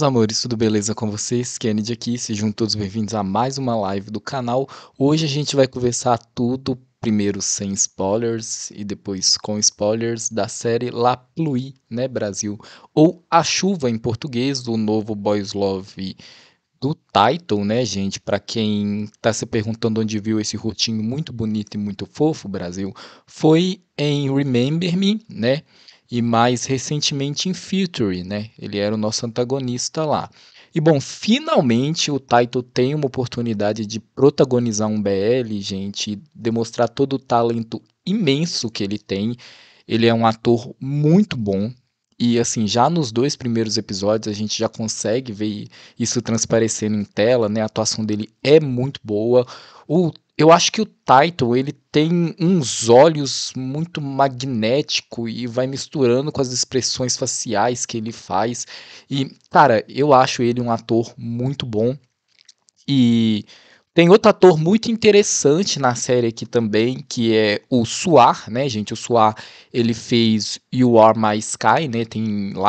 meus amores, tudo beleza com vocês? Kennedy aqui, sejam todos bem-vindos a mais uma live do canal. Hoje a gente vai conversar tudo, primeiro sem spoilers e depois com spoilers, da série La Pluie, né, Brasil? Ou A Chuva em português, do novo Boys Love do Title, né, gente? Para quem está se perguntando onde viu esse rotinho muito bonito e muito fofo, Brasil, foi em Remember Me, né? e mais recentemente em Fury, né? Ele era o nosso antagonista lá. E bom, finalmente o Taito tem uma oportunidade de protagonizar um BL, gente, e demonstrar todo o talento imenso que ele tem. Ele é um ator muito bom. E assim, já nos dois primeiros episódios a gente já consegue ver isso transparecendo em tela, né? A atuação dele é muito boa. O eu acho que o Titan ele tem uns olhos muito magnético e vai misturando com as expressões faciais que ele faz. E, cara, eu acho ele um ator muito bom. E tem outro ator muito interessante na série aqui também, que é o Suar, né, gente? O Suar, ele fez You Are My Sky, né? Tem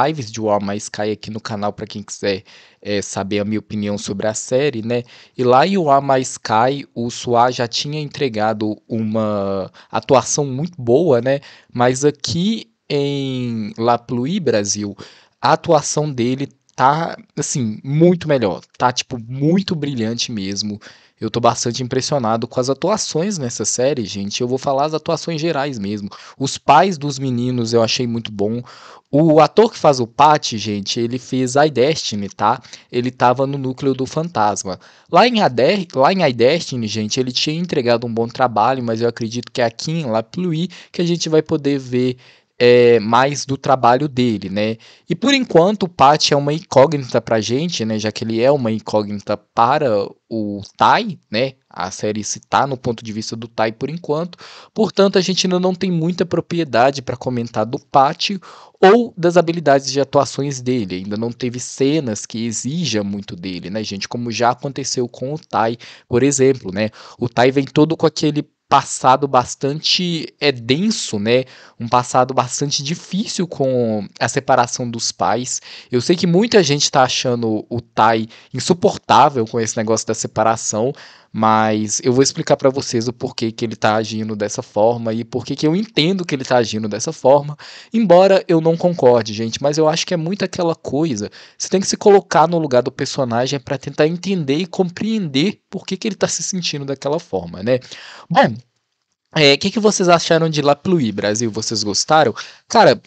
lives de You Are My Sky aqui no canal para quem quiser é, saber a minha opinião sobre a série, né? E lá em O A Mais Cai, o Suá já tinha entregado uma atuação muito boa, né? Mas aqui em La Pluie, Brasil, a atuação dele tá, assim, muito melhor. Tá, tipo, muito brilhante mesmo. Eu tô bastante impressionado com as atuações nessa série, gente. Eu vou falar as atuações gerais mesmo. Os pais dos meninos eu achei muito bom. O ator que faz o Pat, gente, ele fez a Destiny, tá? Ele tava no núcleo do Fantasma. Lá em, Ade lá em I Destiny, gente, ele tinha entregado um bom trabalho, mas eu acredito que é aqui em La Pluie que a gente vai poder ver é, mais do trabalho dele, né? E por enquanto o Pat é uma incógnita a gente, né? Já que ele é uma incógnita para o Tai, né? A série se tá no ponto de vista do Tai por enquanto. Portanto, a gente ainda não tem muita propriedade para comentar do Pat ou das habilidades de atuações dele. Ainda não teve cenas que exijam muito dele, né, gente? Como já aconteceu com o Tai, por exemplo, né? O Tai vem todo com aquele passado bastante é denso, né? Um passado bastante difícil com a separação dos pais. Eu sei que muita gente tá achando o Tai insuportável com esse negócio da separação, mas eu vou explicar para vocês o porquê que ele está agindo dessa forma e porquê que eu entendo que ele está agindo dessa forma, embora eu não concorde, gente, mas eu acho que é muito aquela coisa, você tem que se colocar no lugar do personagem para tentar entender e compreender por que, que ele está se sentindo daquela forma, né? Bom, o é, que, que vocês acharam de La Pluie, Brasil? Vocês gostaram? Cara,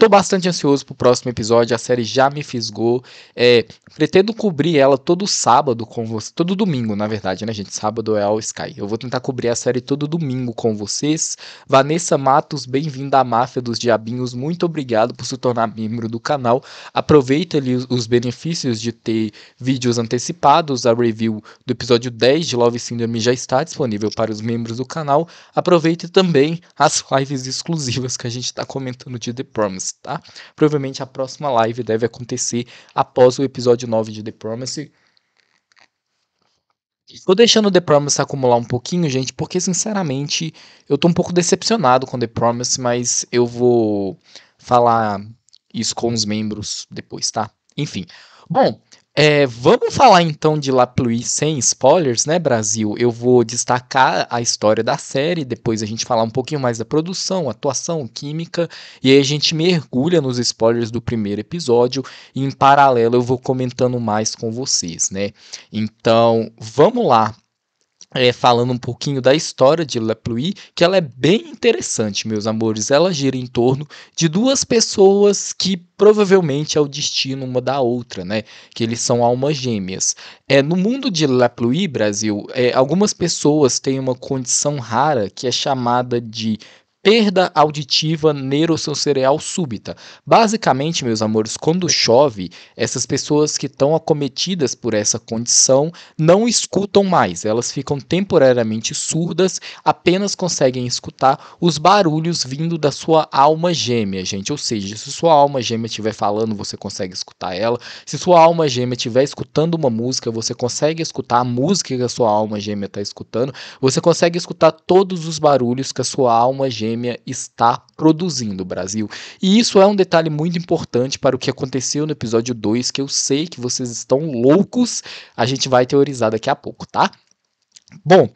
Tô bastante ansioso pro próximo episódio, a série já me fisgou. É, pretendo cobrir ela todo sábado com você, todo domingo, na verdade, né, gente? Sábado é All Sky. Eu vou tentar cobrir a série todo domingo com vocês. Vanessa Matos, bem-vinda à Máfia dos Diabinhos. Muito obrigado por se tornar membro do canal. Aproveita ali os benefícios de ter vídeos antecipados. A review do episódio 10 de Love Syndrome já está disponível para os membros do canal. Aproveite também as lives exclusivas que a gente está comentando de The Promise tá? Provavelmente a próxima live deve acontecer após o episódio 9 de The Promise. Tô deixando The Promise acumular um pouquinho, gente, porque sinceramente eu tô um pouco decepcionado com The Promise, mas eu vou falar isso com os membros depois, tá? Enfim. Bom, é, vamos falar então de La Pluie sem spoilers, né, Brasil? Eu vou destacar a história da série, depois a gente falar um pouquinho mais da produção, atuação, química, e aí a gente mergulha nos spoilers do primeiro episódio, e em paralelo eu vou comentando mais com vocês, né? Então, vamos lá é, falando um pouquinho da história de La Pluie, que ela é bem interessante, meus amores. Ela gira em torno de duas pessoas que provavelmente é o destino uma da outra, né? Que eles são almas gêmeas. É, no mundo de La Pluie, Brasil, é, algumas pessoas têm uma condição rara que é chamada de perda auditiva neurosensoral súbita. Basicamente, meus amores, quando chove, essas pessoas que estão acometidas por essa condição não escutam mais, elas ficam temporariamente surdas, apenas conseguem escutar os barulhos vindo da sua alma gêmea, gente. Ou seja, se sua alma gêmea estiver falando, você consegue escutar ela. Se sua alma gêmea estiver escutando uma música, você consegue escutar a música que a sua alma gêmea está escutando. Você consegue escutar todos os barulhos que a sua alma gêmea pandemia está produzindo o Brasil. E isso é um detalhe muito importante para o que aconteceu no episódio 2, que eu sei que vocês estão loucos, a gente vai teorizar daqui a pouco, tá? Bom,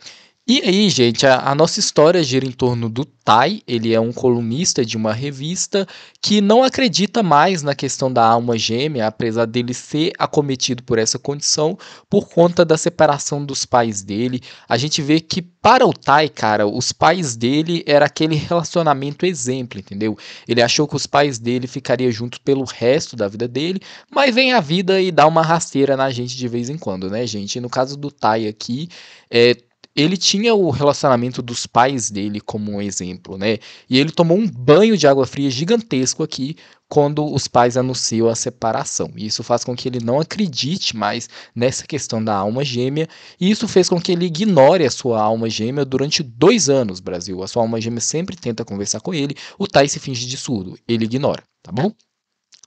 e aí, gente, a, a, nossa história gira em torno do Tai. Ele é um colunista de uma revista que não acredita mais na questão da alma gêmea, apesar dele ser acometido por essa condição por conta da separação dos pais dele. A gente vê que para o Tai, cara, os pais dele era aquele relacionamento exemplo, entendeu? Ele achou que os pais dele ficariam juntos pelo resto da vida dele, mas vem a vida e dá uma rasteira na gente de vez em quando, né, gente? E no caso do Tai aqui, é, ele tinha o relacionamento dos pais dele como um exemplo, né? E ele tomou um banho de água fria gigantesco aqui quando os pais anunciam a separação. E isso faz com que ele não acredite mais nessa questão da alma gêmea, e isso fez com que ele ignore a sua alma gêmea durante dois anos, Brasil. A sua alma gêmea sempre tenta conversar com ele, o Tai se finge de surdo, ele ignora, tá bom?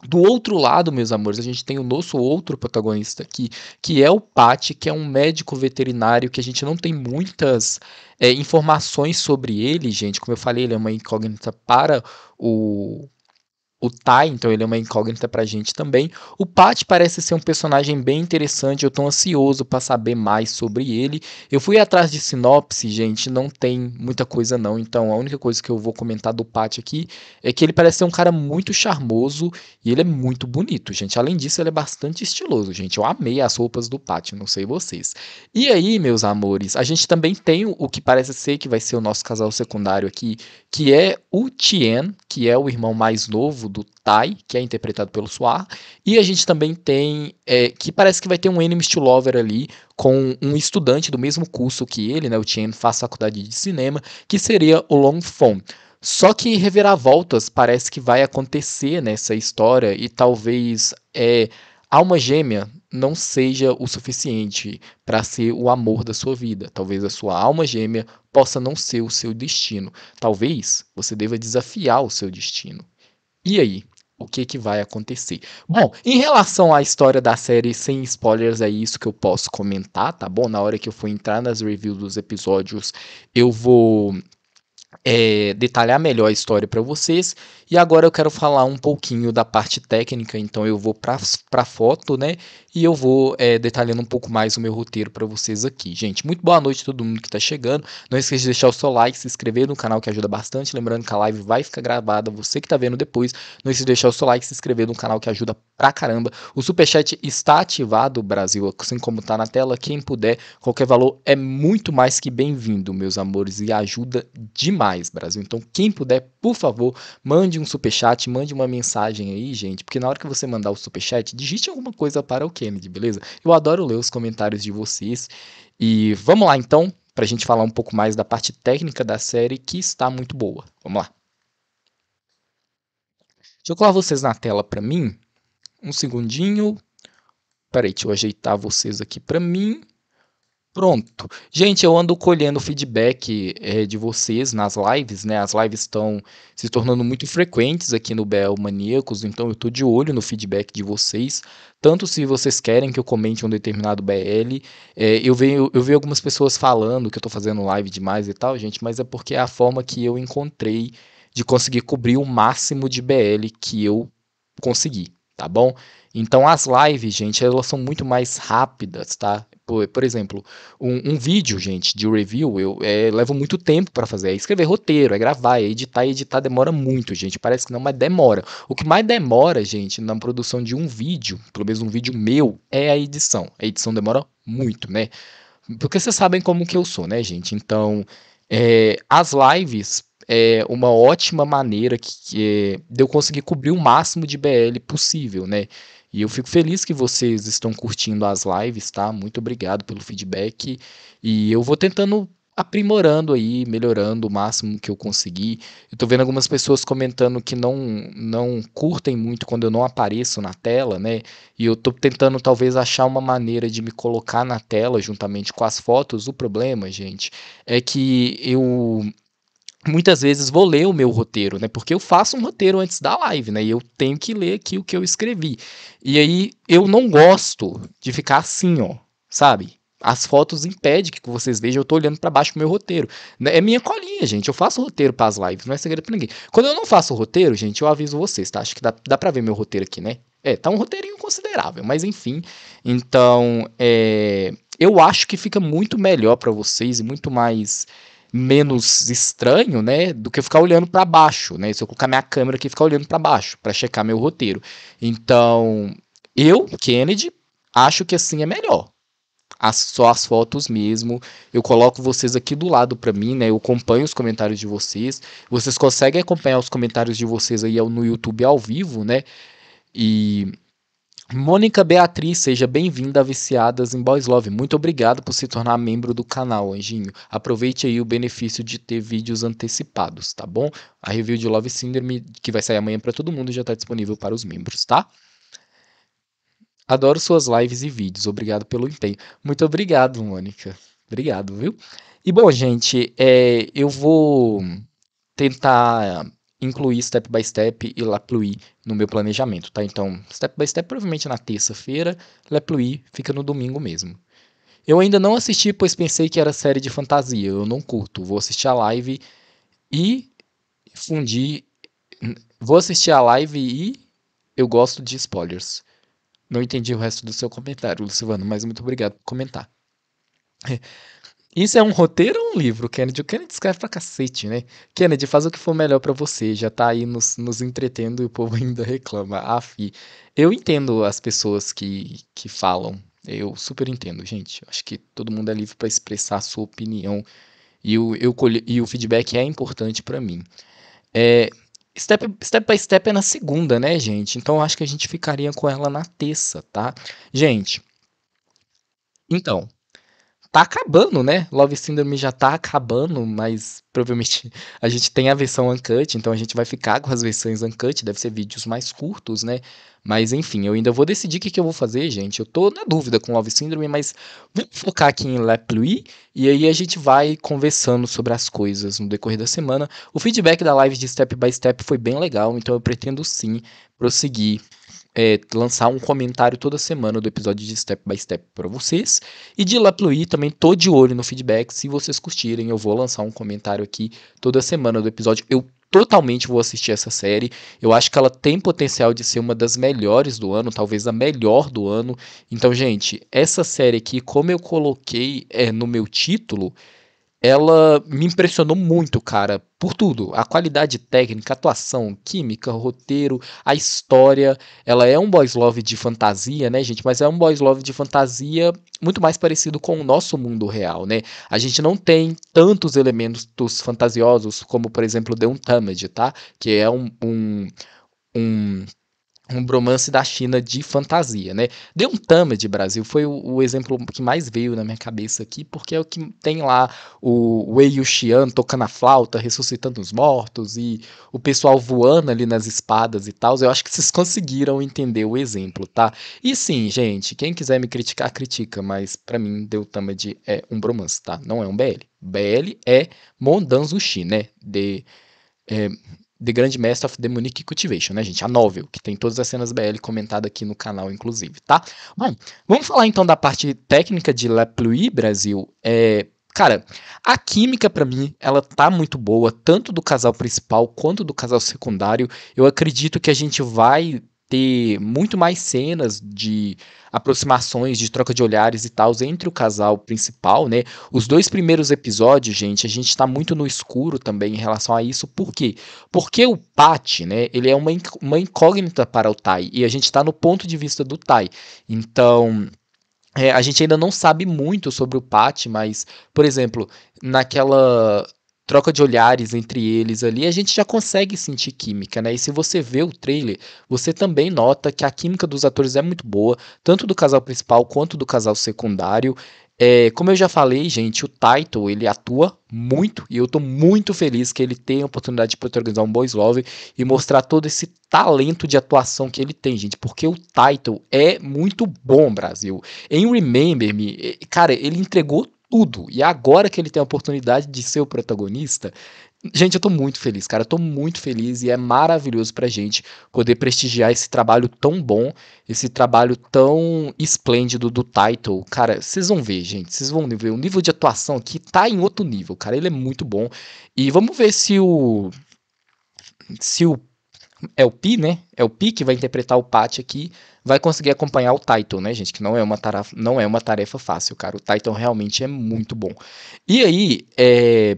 Do outro lado, meus amores, a gente tem o nosso outro protagonista aqui, que é o Pat, que é um médico veterinário que a gente não tem muitas é, informações sobre ele, gente. Como eu falei, ele é uma incógnita para o, o Tai, então ele é uma incógnita pra gente também. O Pat parece ser um personagem bem interessante, eu tô ansioso para saber mais sobre ele. Eu fui atrás de sinopse, gente, não tem muita coisa não, então a única coisa que eu vou comentar do Pat aqui é que ele parece ser um cara muito charmoso e ele é muito bonito, gente. Além disso, ele é bastante estiloso, gente. Eu amei as roupas do Pat, não sei vocês. E aí, meus amores, a gente também tem o que parece ser que vai ser o nosso casal secundário aqui, que é o Tien, que é o irmão mais novo do Tai, que é interpretado pelo Suar. E a gente também tem, é, que parece que vai ter um Enemies to Lover ali, com um estudante do mesmo curso que ele, né, o Chen, faz faculdade de cinema, que seria o Long Fong. Só que reviravoltas parece que vai acontecer nessa história e talvez é, alma gêmea não seja o suficiente para ser o amor da sua vida. Talvez a sua alma gêmea possa não ser o seu destino. Talvez você deva desafiar o seu destino. E aí? O que, que vai acontecer? É. Bom, em relação à história da série, sem spoilers, é isso que eu posso comentar, tá bom? Na hora que eu for entrar nas reviews dos episódios, eu vou é, detalhar melhor a história para vocês. E agora eu quero falar um pouquinho da parte técnica, então eu vou para a foto, né? E eu vou é, detalhando um pouco mais o meu roteiro para vocês aqui. Gente, muito boa noite a todo mundo que está chegando. Não esqueça de deixar o seu like, se inscrever no canal que ajuda bastante. Lembrando que a live vai ficar gravada, você que está vendo depois. Não esqueça de deixar o seu like, se inscrever no canal que ajuda pra caramba. O superchat está ativado, Brasil, assim como está na tela. Quem puder, qualquer valor é muito mais que bem-vindo, meus amores, e ajuda demais, Brasil. Então, quem puder, por favor, mande mande um superchat, mande uma mensagem aí, gente, porque na hora que você mandar o superchat, digite alguma coisa para o Kennedy, beleza? Eu adoro ler os comentários de vocês. E vamos lá então, para a gente falar um pouco mais da parte técnica da série que está muito boa. Vamos lá. Deixa eu colocar vocês na tela para mim. Um segundinho. Peraí, deixa eu ajeitar vocês aqui para mim. Pronto. Gente, eu ando colhendo feedback é, de vocês nas lives, né? As lives estão se tornando muito frequentes aqui no BL Maníacos, então eu tô de olho no feedback de vocês. Tanto se vocês querem que eu comente um determinado BL. É, eu, vejo, eu vi algumas pessoas falando que eu tô fazendo live demais e tal, gente, mas é porque é a forma que eu encontrei de conseguir cobrir o máximo de BL que eu consegui, tá bom? Então as lives, gente, elas são muito mais rápidas, tá? Por, por exemplo, um, um, vídeo, gente, de review, eu é, levo muito tempo para fazer. É escrever roteiro, é gravar, é editar, editar demora muito, gente. Parece que não, mas demora. O que mais demora, gente, na produção de um vídeo, pelo menos um vídeo meu, é a edição. A edição demora muito, né? Porque vocês sabem como que eu sou, né, gente? Então, é, as lives é uma ótima maneira que, que, é, de eu conseguir cobrir o máximo de BL possível, né? E eu fico feliz que vocês estão curtindo as lives, tá? Muito obrigado pelo feedback. E eu vou tentando aprimorando aí, melhorando o máximo que eu conseguir. Eu tô vendo algumas pessoas comentando que não não curtem muito quando eu não apareço na tela, né? E eu tô tentando talvez achar uma maneira de me colocar na tela juntamente com as fotos. O problema, gente, é que eu muitas vezes vou ler o meu roteiro, né? Porque eu faço um roteiro antes da live, né? E eu tenho que ler aqui o que eu escrevi. E aí eu não gosto de ficar assim, ó, sabe? As fotos impedem que vocês vejam, eu tô olhando para baixo o meu roteiro. Né? É minha colinha, gente. Eu faço roteiro para as lives, não é segredo para ninguém. Quando eu não faço roteiro, gente, eu aviso vocês, tá? Acho que dá, dá para ver meu roteiro aqui, né? É, tá um roteirinho considerável, mas enfim. Então, é, eu acho que fica muito melhor para vocês e muito mais menos estranho, né, do que ficar olhando para baixo, né? Se eu colocar minha câmera aqui e ficar olhando para baixo para checar meu roteiro. Então, eu, Kennedy, acho que assim é melhor. As, só as fotos mesmo. Eu coloco vocês aqui do lado para mim, né? Eu acompanho os comentários de vocês. Vocês conseguem acompanhar os comentários de vocês aí no YouTube ao vivo, né? E Mônica Beatriz, seja bem-vinda a Viciadas em Boys Love. Muito obrigado por se tornar membro do canal, Anjinho. Aproveite aí o benefício de ter vídeos antecipados, tá bom? A review de Love Syndrome, que vai sair amanhã para todo mundo, já está disponível para os membros, tá? Adoro suas lives e vídeos. Obrigado pelo empenho. Muito obrigado, Mônica. Obrigado, viu? E bom, gente, é, eu vou tentar incluir step by step e Lapluie no meu planejamento, tá? Então, step by step provavelmente na terça-feira, Lapluie fica no domingo mesmo. Eu ainda não assisti, pois pensei que era série de fantasia. Eu não curto. Vou assistir a live e fundir. Vou assistir a live e eu gosto de spoilers. Não entendi o resto do seu comentário, Luciano, mas muito obrigado por comentar. Isso é um roteiro ou um livro, Kennedy? O Kennedy escreve pra cacete, né? Kennedy, faz o que for melhor para você. Já tá aí nos, nos entretendo e o povo ainda reclama. Afi. Eu entendo as pessoas que, que falam. Eu super entendo, gente. Acho que todo mundo é livre para expressar a sua opinião. E o, eu colhi e o feedback é importante para mim. É, step, step by Step é na segunda, né, gente? Então acho que a gente ficaria com ela na terça, tá? Gente. Então, tá acabando, né? Love Syndrome já tá acabando, mas provavelmente a gente tem a versão uncut, então a gente vai ficar com as versões uncut, deve ser vídeos mais curtos, né? Mas enfim, eu ainda vou decidir o que, que eu vou fazer, gente. Eu tô na dúvida com Love Syndrome, mas vou focar aqui em La Pluie e aí a gente vai conversando sobre as coisas no decorrer da semana. O feedback da live de Step by Step foi bem legal, então eu pretendo sim prosseguir é, lançar um comentário toda semana do episódio de Step by Step para vocês. E de lá também tô de olho no feedback. Se vocês curtirem, eu vou lançar um comentário aqui toda semana do episódio. Eu totalmente vou assistir essa série. Eu acho que ela tem potencial de ser uma das melhores do ano, talvez a melhor do ano. Então, gente, essa série aqui, como eu coloquei é, no meu título, ela me impressionou muito, cara, por tudo. A qualidade técnica, atuação, química, roteiro, a história. Ela é um boys love de fantasia, né, gente? Mas é um boys love de fantasia muito mais parecido com o nosso mundo real, né? A gente não tem tantos elementos fantasiosos como, por exemplo, The Untamed, tá? Que é um, um, um um bromance da China de fantasia, né? Deu um Tama de Brasil, foi o, o, exemplo que mais veio na minha cabeça aqui, porque é o que tem lá o Wei Yuxian tocando a flauta, ressuscitando os mortos e o pessoal voando ali nas espadas e tal. Eu acho que vocês conseguiram entender o exemplo, tá? E sim, gente, quem quiser me criticar, critica, mas para mim Deu Tama de é um bromance, tá? Não é um BL. BL é Mondanzushi, né? De é, The Grand Master of Demonic Cultivation, né, gente? A novel, que tem todas as cenas BL comentada aqui no canal, inclusive, tá? Bom, vamos falar então da parte técnica de La Pluie Brasil. É, Cara, a química para mim, ela tá muito boa, tanto do casal principal quanto do casal secundário. Eu acredito que a gente vai ter muito mais cenas de aproximações, de troca de olhares e tal entre o casal principal, né? Os dois primeiros episódios, gente, a gente está muito no escuro também em relação a isso. Por quê? Porque o Pat, né, ele é uma, uma incógnita para o Tai e a gente está no ponto de vista do Tai. Então, é, a gente ainda não sabe muito sobre o Pat, mas, por exemplo, naquela troca de olhares entre eles ali, a gente já consegue sentir química, né? E se você vê o trailer, você também nota que a química dos atores é muito boa, tanto do casal principal quanto do casal secundário. É, como eu já falei, gente, o Taito ele atua muito e eu tô muito feliz que ele tenha a oportunidade de protagonizar um Boys Love e mostrar todo esse talento de atuação que ele tem, gente, porque o Taito é muito bom, Brasil. Em Remember Me, cara, ele entregou tudo. E agora que ele tem a oportunidade de ser o protagonista, gente, eu tô muito feliz, cara. Eu tô muito feliz e é maravilhoso pra gente poder prestigiar esse trabalho tão bom, esse trabalho tão esplêndido do Title. Cara, vocês vão ver, gente. Vocês vão ver. O nível de atuação aqui tá em outro nível, cara. Ele é muito bom. E vamos ver se o. Se o é o Pi, né? É o Pi que vai interpretar o Pat aqui, vai conseguir acompanhar o Titan, né, gente? Que não é uma tarefa, não é uma tarefa fácil, cara. O Titan realmente é muito bom. E aí, é...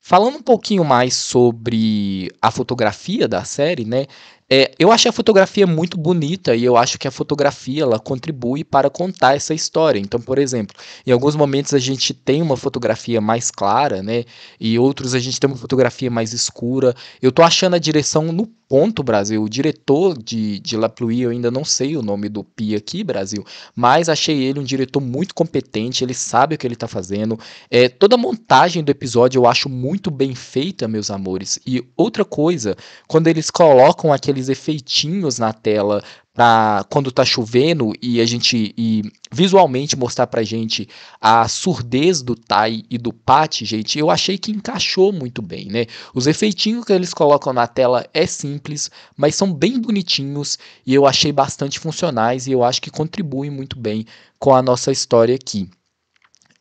falando um pouquinho mais sobre a fotografia da série, né? É, eu achei a fotografia muito bonita e eu acho que a fotografia ela contribui para contar essa história. Então, por exemplo, em alguns momentos a gente tem uma fotografia mais clara, né? E outros a gente tem uma fotografia mais escura. Eu tô achando a direção no ponto Brasil, o diretor de, de La Pluie, eu ainda não sei o nome do Pi aqui, Brasil, mas achei ele um diretor muito competente, ele sabe o que ele está fazendo. É, toda a montagem do episódio eu acho muito bem feita, meus amores. E outra coisa, quando eles colocam aqueles efeitinhos na tela para quando está chovendo e a gente e visualmente mostrar pra gente a surdez do Tai e do Pat, gente, eu achei que encaixou muito bem, né? Os efeitinhos que eles colocam na tela é simples, mas são bem bonitinhos e eu achei bastante funcionais e eu acho que contribuem muito bem com a nossa história aqui.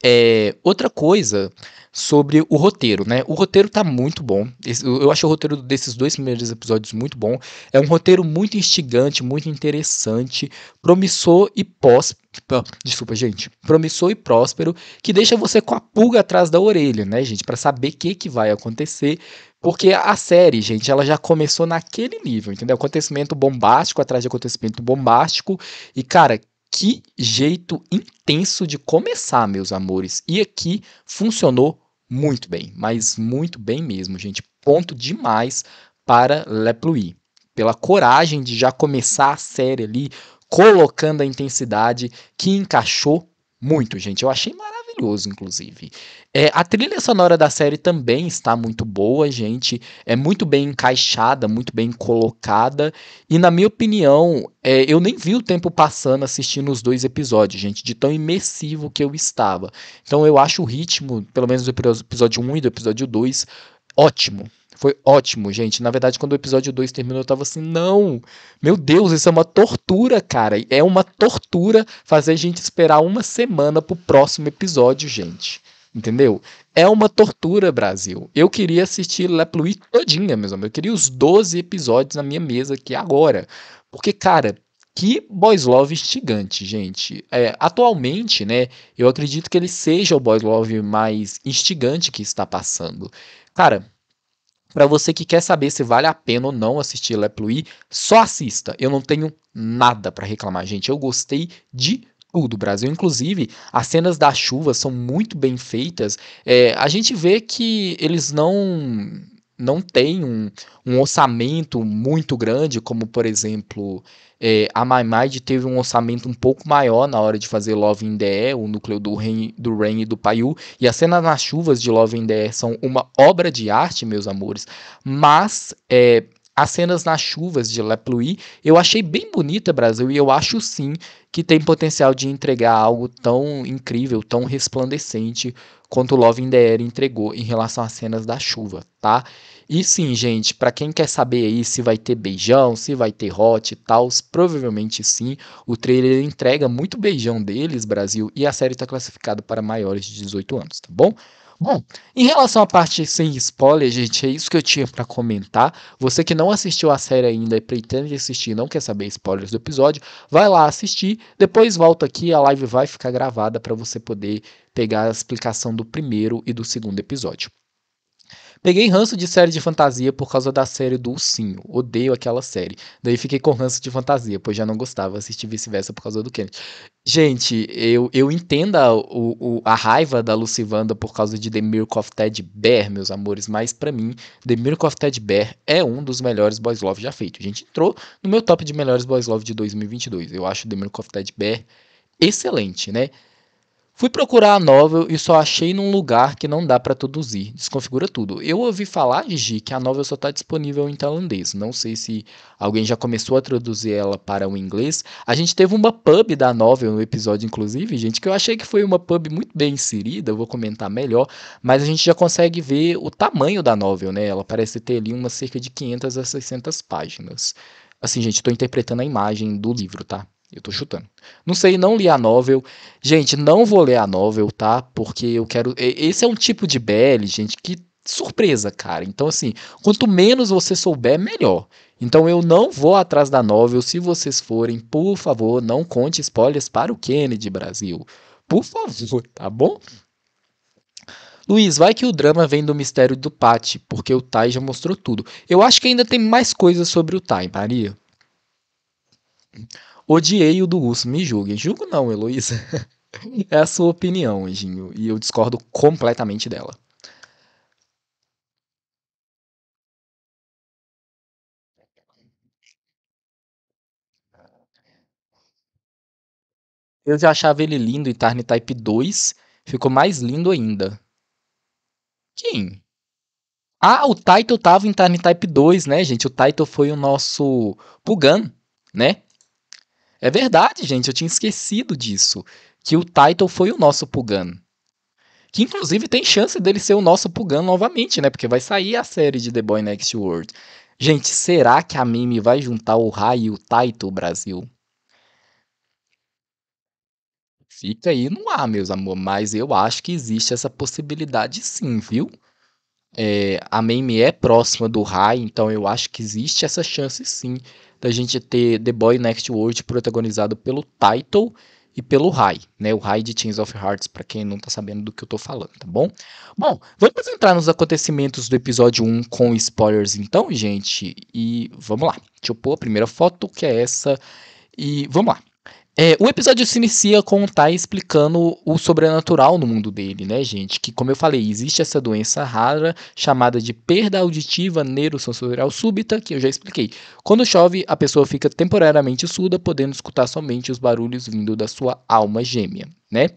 É, outra coisa sobre o roteiro, né? O roteiro tá muito bom. Eu acho o roteiro desses dois primeiros episódios muito bom. É um roteiro muito instigante, muito interessante, promissor e pós. Desculpa, gente. Promissor e próspero, que deixa você com a pulga atrás da orelha, né, gente? Para saber o que, que vai acontecer. Porque a série, gente, ela já começou naquele nível, entendeu? Acontecimento bombástico atrás de acontecimento bombástico. E, cara, que jeito intenso de começar, meus amores. E aqui funcionou muito bem, mas muito bem mesmo, gente. Ponto demais para Le Pela coragem de já começar a série ali, colocando a intensidade que encaixou muito, gente. Eu achei maravilhoso maravilhoso, inclusive. É, a trilha sonora da série também está muito boa, gente. É muito bem encaixada, muito bem colocada. E, na minha opinião, é, eu nem vi o tempo passando assistindo os dois episódios, gente, de tão imersivo que eu estava. Então, eu acho o ritmo, pelo menos do episódio 1 e do episódio 2, ótimo. Foi ótimo, gente. Na verdade, quando o episódio 2 terminou, eu tava assim, não! Meu Deus, isso é uma tortura, cara. É uma tortura fazer a gente esperar uma semana pro próximo episódio, gente. Entendeu? É uma tortura, Brasil. Eu queria assistir Leplui todinha, meu amor. Eu queria os 12 episódios na minha mesa aqui agora. Porque, cara, que boys love instigante, gente. É, atualmente, né, eu acredito que ele seja o boys love mais instigante que está passando. Cara, para você que quer saber se vale a pena ou não assistir Le só assista. Eu não tenho nada para reclamar, gente. Eu gostei de tudo. O Brasil, inclusive, as cenas da chuva são muito bem feitas. É, a gente vê que eles não não têm um, um orçamento muito grande, como, por exemplo, é, a MyMind teve um orçamento um pouco maior na hora de fazer Love in the Air, o núcleo do Rain, do Rain e do Paiu, e as cenas nas chuvas de Love in the Air são uma obra de arte, meus amores, mas é, as cenas nas chuvas de Pluie eu achei bem bonita, Brasil, e eu acho sim que tem potencial de entregar algo tão incrível, tão resplandecente quanto Love in the Air entregou em relação às cenas da chuva, tá? E sim, gente, para quem quer saber aí se vai ter beijão, se vai ter hot e tal, provavelmente sim. O trailer entrega muito beijão deles, Brasil, e a série está classificada para maiores de 18 anos, tá bom? Bom, em relação à parte sem spoiler, gente, é isso que eu tinha para comentar. Você que não assistiu a série ainda e pretende assistir não quer saber spoilers do episódio, vai lá assistir, depois volta aqui, a live vai ficar gravada para você poder pegar a explicação do primeiro e do segundo episódio. Peguei ranço de série de fantasia por causa da série do Ursinho. Odeio aquela série. Daí fiquei com ranço de fantasia, pois já não gostava assistir vice-versa por causa do Kenneth. Gente, eu, eu entendo a, o, a raiva da Lucivanda por causa de The Miracle of Ted Bear, meus amores, mas para mim, The Miracle of Ted Bear é um dos melhores boys love já feito. A gente entrou no meu top de melhores boys love de 2022. Eu acho The Miracle of Ted Bear excelente, né? Fui procurar a novel e só achei num lugar que não dá para traduzir. Desconfigura tudo. Eu ouvi falar, Gigi, que a novel só está disponível em tailandês. Não sei se alguém já começou a traduzir ela para o inglês. A gente teve uma pub da novel no episódio, inclusive, gente, que eu achei que foi uma pub muito bem inserida. Eu vou comentar melhor. Mas a gente já consegue ver o tamanho da novel, né? Ela parece ter ali uma cerca de 500 a 600 páginas. Assim, gente, estou interpretando a imagem do livro, tá? Eu tô chutando. Não sei, não li a novel. Gente, não vou ler a novel, tá? Porque eu quero. Esse é um tipo de BL, gente, que surpresa, cara. Então, assim, quanto menos você souber, melhor. Então, eu não vou atrás da novel. Se vocês forem, por favor, não conte spoilers para o Kennedy Brasil. Por favor, tá bom? Luiz, vai que o drama vem do mistério do Pati, porque o Tai já mostrou tudo. Eu acho que ainda tem mais coisas sobre o Tai, Maria. Odiei o do Russo, me julguem. Julgo não, Heloísa. é a sua opinião, Anjinho, e eu discordo completamente dela. Eu já achava ele lindo em Tarn Type 2, ficou mais lindo ainda. Quem? Ah, o Taito tava em Tarn Type 2, né, gente? O Taito foi o nosso Pugan, né? É verdade, gente, eu tinha esquecido disso. Que o Title foi o nosso Pugan. Que inclusive tem chance dele ser o nosso Pugan novamente, né? Porque vai sair a série de The Boy Next World. Gente, será que a Mimi vai juntar o Rai e o Taito Brasil? Fica aí no ar, meus amor, mas eu acho que existe essa possibilidade sim, viu? É, a Mimi é próxima do Rai, então eu acho que existe essa chance sim da gente ter The Boy Next World protagonizado pelo Title e pelo Rai, né? O Rai de Chains of Hearts, para quem não tá sabendo do que eu tô falando, tá bom? Bom, vamos entrar nos acontecimentos do episódio 1 com spoilers então, gente, e vamos lá. Deixa eu pôr a primeira foto, que é essa, e vamos lá. É, o episódio se inicia com o Tai explicando o sobrenatural no mundo dele, né, gente? Que, como eu falei, existe essa doença rara chamada de perda auditiva neurosensorial súbita, que eu já expliquei. Quando chove, a pessoa fica temporariamente surda, podendo escutar somente os barulhos vindo da sua alma gêmea, né?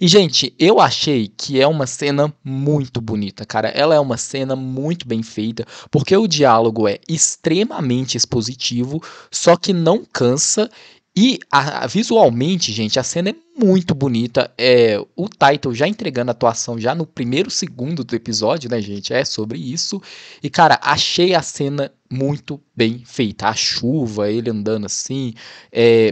E, gente, eu achei que é uma cena muito bonita, cara. Ela é uma cena muito bem feita, porque o diálogo é extremamente expositivo, só que não cansa e a, a, visualmente, gente, a cena é muito bonita. É, o Title já entregando a atuação já no primeiro segundo do episódio, né, gente? É sobre isso. E, cara, achei a cena muito bem feita. A chuva, ele andando assim, é,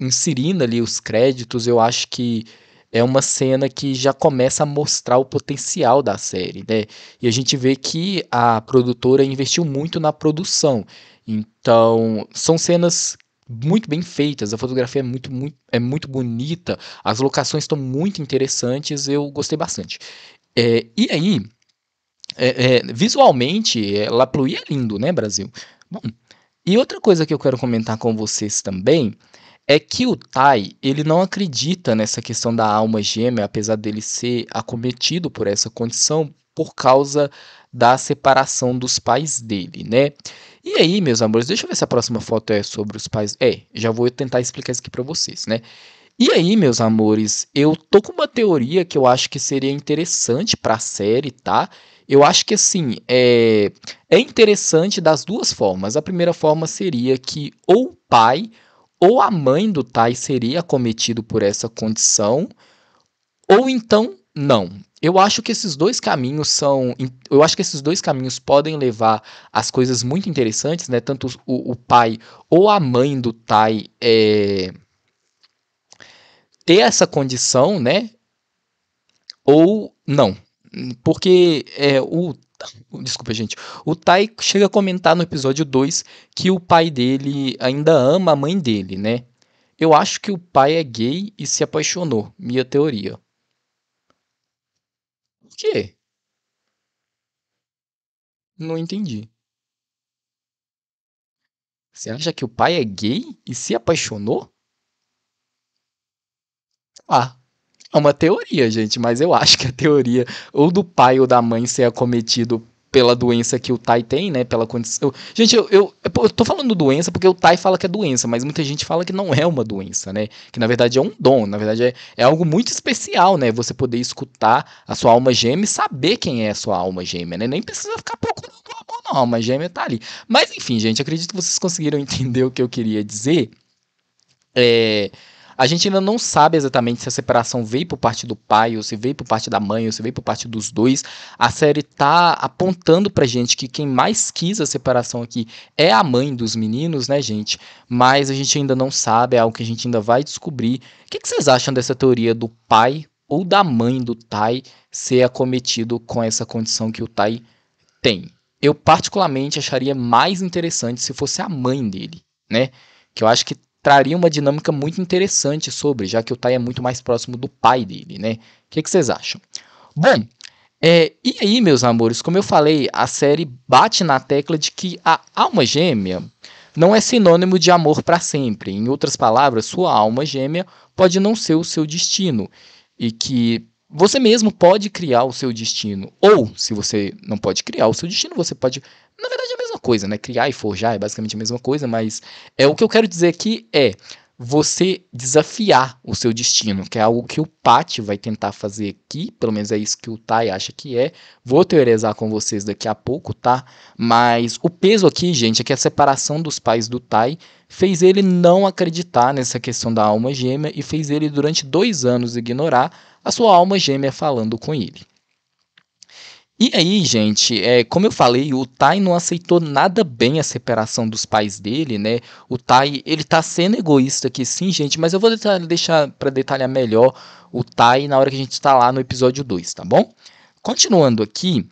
inserindo ali os créditos, eu acho que é uma cena que já começa a mostrar o potencial da série, né? E a gente vê que a produtora investiu muito na produção. Então, são cenas muito bem feitas, a fotografia é muito, muito, é muito bonita, as locações estão muito interessantes, eu gostei bastante. É, e aí, é, é, visualmente, é, La Pluie é lindo, né, Brasil? Bom, e outra coisa que eu quero comentar com vocês também é que o Tai, ele não acredita nessa questão da alma gêmea, apesar dele ser acometido por essa condição por causa da separação dos pais dele, né? E aí, meus amores, deixa eu ver se a próxima foto é sobre os pais. É, já vou tentar explicar isso aqui para vocês, né? E aí, meus amores, eu tô com uma teoria que eu acho que seria interessante para a série, tá? Eu acho que assim, é, é interessante das duas formas. A primeira forma seria que ou o pai ou a mãe do Tai seria acometido por essa condição, ou então não, eu acho que esses dois caminhos são. Eu acho que esses dois caminhos podem levar às coisas muito interessantes, né? Tanto o, o pai ou a mãe do Tai é, ter essa condição, né? Ou não. Porque é, o. Desculpa, gente. O Tai chega a comentar no episódio 2 que o pai dele ainda ama a mãe dele, né? Eu acho que o pai é gay e se apaixonou, minha teoria quê? Não entendi. Você acha que o pai é gay e se apaixonou? Ah, é uma teoria, gente, mas eu acho que a teoria ou do pai ou da mãe ser acometido pela doença que o Tai tem, né? Pela condição. Gente, eu, eu, eu, tô falando doença porque o Tai fala que é doença, mas muita gente fala que não é uma doença, né? Que na verdade é um dom, na verdade é, é algo muito especial, né? Você poder escutar a sua alma gêmea e saber quem é a sua alma gêmea, né? Nem precisa ficar procurando o amor, não. A alma gêmea tá ali. Mas enfim, gente, acredito que vocês conseguiram entender o que eu queria dizer. É. A gente ainda não sabe exatamente se a separação veio por parte do pai, ou se veio por parte da mãe, ou se veio por parte dos dois. A série tá apontando pra gente que quem mais quis a separação aqui é a mãe dos meninos, né, gente? Mas a gente ainda não sabe, é algo que a gente ainda vai descobrir. O que, que vocês acham dessa teoria do pai ou da mãe do Tai ser acometido com essa condição que o Tai tem? Eu particularmente acharia mais interessante se fosse a mãe dele, né? Que eu acho que traria uma dinâmica muito interessante sobre, já que o Tai é muito mais próximo do pai dele, né? O que, que vocês acham? Bom, é, e aí, meus amores, como eu falei, a série bate na tecla de que a alma gêmea não é sinônimo de amor para sempre. Em outras palavras, sua alma gêmea pode não ser o seu destino e que você mesmo pode criar o seu destino. Ou, se você não pode criar o seu destino, você pode. Na verdade, coisa, né? Criar e forjar é basicamente a mesma coisa, mas é o que eu quero dizer aqui é você desafiar o seu destino, que é algo que o Pat vai tentar fazer aqui, pelo menos é isso que o Tai acha que é. Vou teorizar com vocês daqui a pouco, tá? Mas o peso aqui, gente, é que a separação dos pais do Tai fez ele não acreditar nessa questão da alma gêmea e fez ele, durante dois anos, ignorar a sua alma gêmea falando com ele. E aí, gente, é, como eu falei, o Tai não aceitou nada bem a separação dos pais dele, né? O Tai, ele tá sendo egoísta aqui, sim, gente, mas eu vou detalhar, deixar para detalhar melhor o Tai na hora que a gente tá lá no episódio 2, tá bom? Continuando aqui,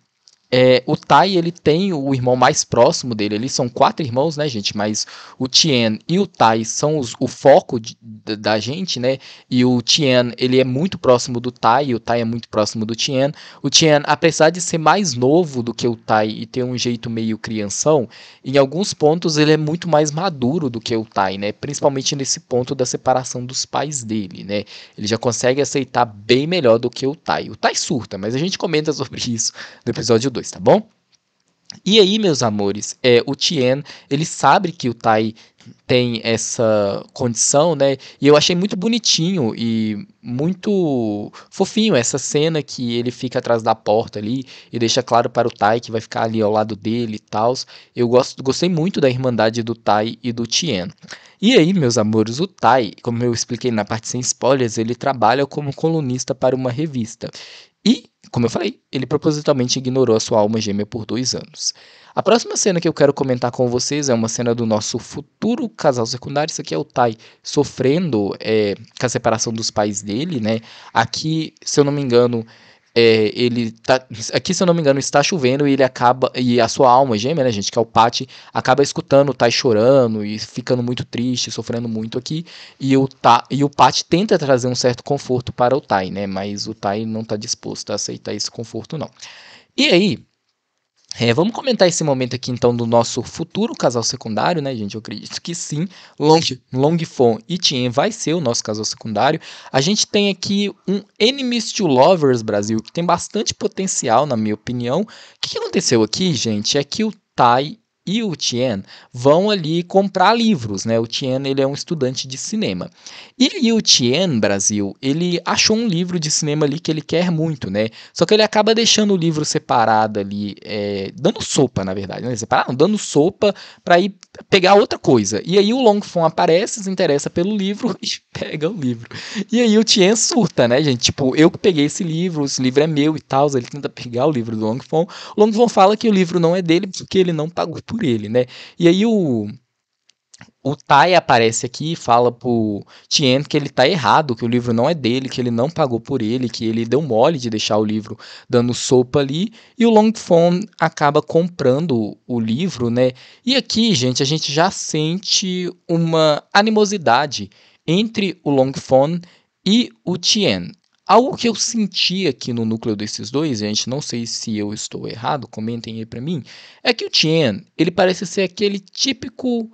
é, o Tai, ele tem o irmão mais próximo dele. Eles são quatro irmãos, né, gente? Mas o Tien e o Tai são os, o foco de, da gente, né? E o Tien, ele é muito próximo do Tai, o Tai é muito próximo do Tien. O Tien, apesar de ser mais novo do que o Tai e ter um jeito meio crianção, em alguns pontos ele é muito mais maduro do que o Tai, né? Principalmente nesse ponto da separação dos pais dele, né? Ele já consegue aceitar bem melhor do que o Tai. O Tai surta, mas a gente comenta sobre isso no episódio 2 depois, tá bom? E aí, meus amores, é, o Tien, ele sabe que o Tai tem essa condição, né? E eu achei muito bonitinho e muito fofinho essa cena que ele fica atrás da porta ali e deixa claro para o Tai que vai ficar ali ao lado dele e tal. Eu gosto, gostei muito da irmandade do Tai e do Tien. E aí, meus amores, o Tai, como eu expliquei na parte sem spoilers, ele trabalha como colunista para uma revista como eu falei, ele propositalmente ignorou a sua alma gêmea por dois anos. A próxima cena que eu quero comentar com vocês é uma cena do nosso futuro casal secundário. Isso aqui é o Tai sofrendo é, com a separação dos pais dele, né? Aqui, se eu não me engano, é, ele tá, aqui se eu não me engano está chovendo e ele acaba e a sua alma gêmea, né, gente, que é o Pat, acaba escutando o Tai chorando e ficando muito triste, sofrendo muito aqui, e o tá e o Pati tenta trazer um certo conforto para o Tai, né, mas o Tai não está disposto a aceitar esse conforto não. E aí, é, vamos comentar esse momento aqui então do nosso futuro casal secundário, né, gente? Eu acredito que sim. Long, Fon e Tien vai ser o nosso casal secundário. A gente tem aqui um Enemies to Lovers Brasil, que tem bastante potencial, na minha opinião. O que aconteceu aqui, gente, é que o Tai e o Tien vão ali comprar livros, né? O Tien ele é um estudante de cinema. E o Tien Brasil, ele achou um livro de cinema ali que ele quer muito, né? Só que ele acaba deixando o livro separado ali, é, dando sopa, na verdade, né? Separado, dando sopa para ir pegar outra coisa. E aí o Longfon aparece, se interessa pelo livro e pega o livro. E aí o Tien surta, né, gente? Tipo, eu que peguei esse livro, esse livro é meu e tal. Ele tenta pegar o livro do Longfon. O Longfon fala que o livro não é dele porque ele não pagou por ele, né? E aí o o Tai aparece aqui e fala pro Tien que ele tá errado, que o livro não é dele, que ele não pagou por ele, que ele deu mole de deixar o livro dando sopa ali, e o Longfon acaba comprando o livro, né? E aqui, gente, a gente já sente uma animosidade entre o Longfon e o Tien. Algo que eu senti aqui no núcleo desses dois, gente, não sei se eu estou errado, comentem aí para mim, é que o Tien, ele parece ser aquele típico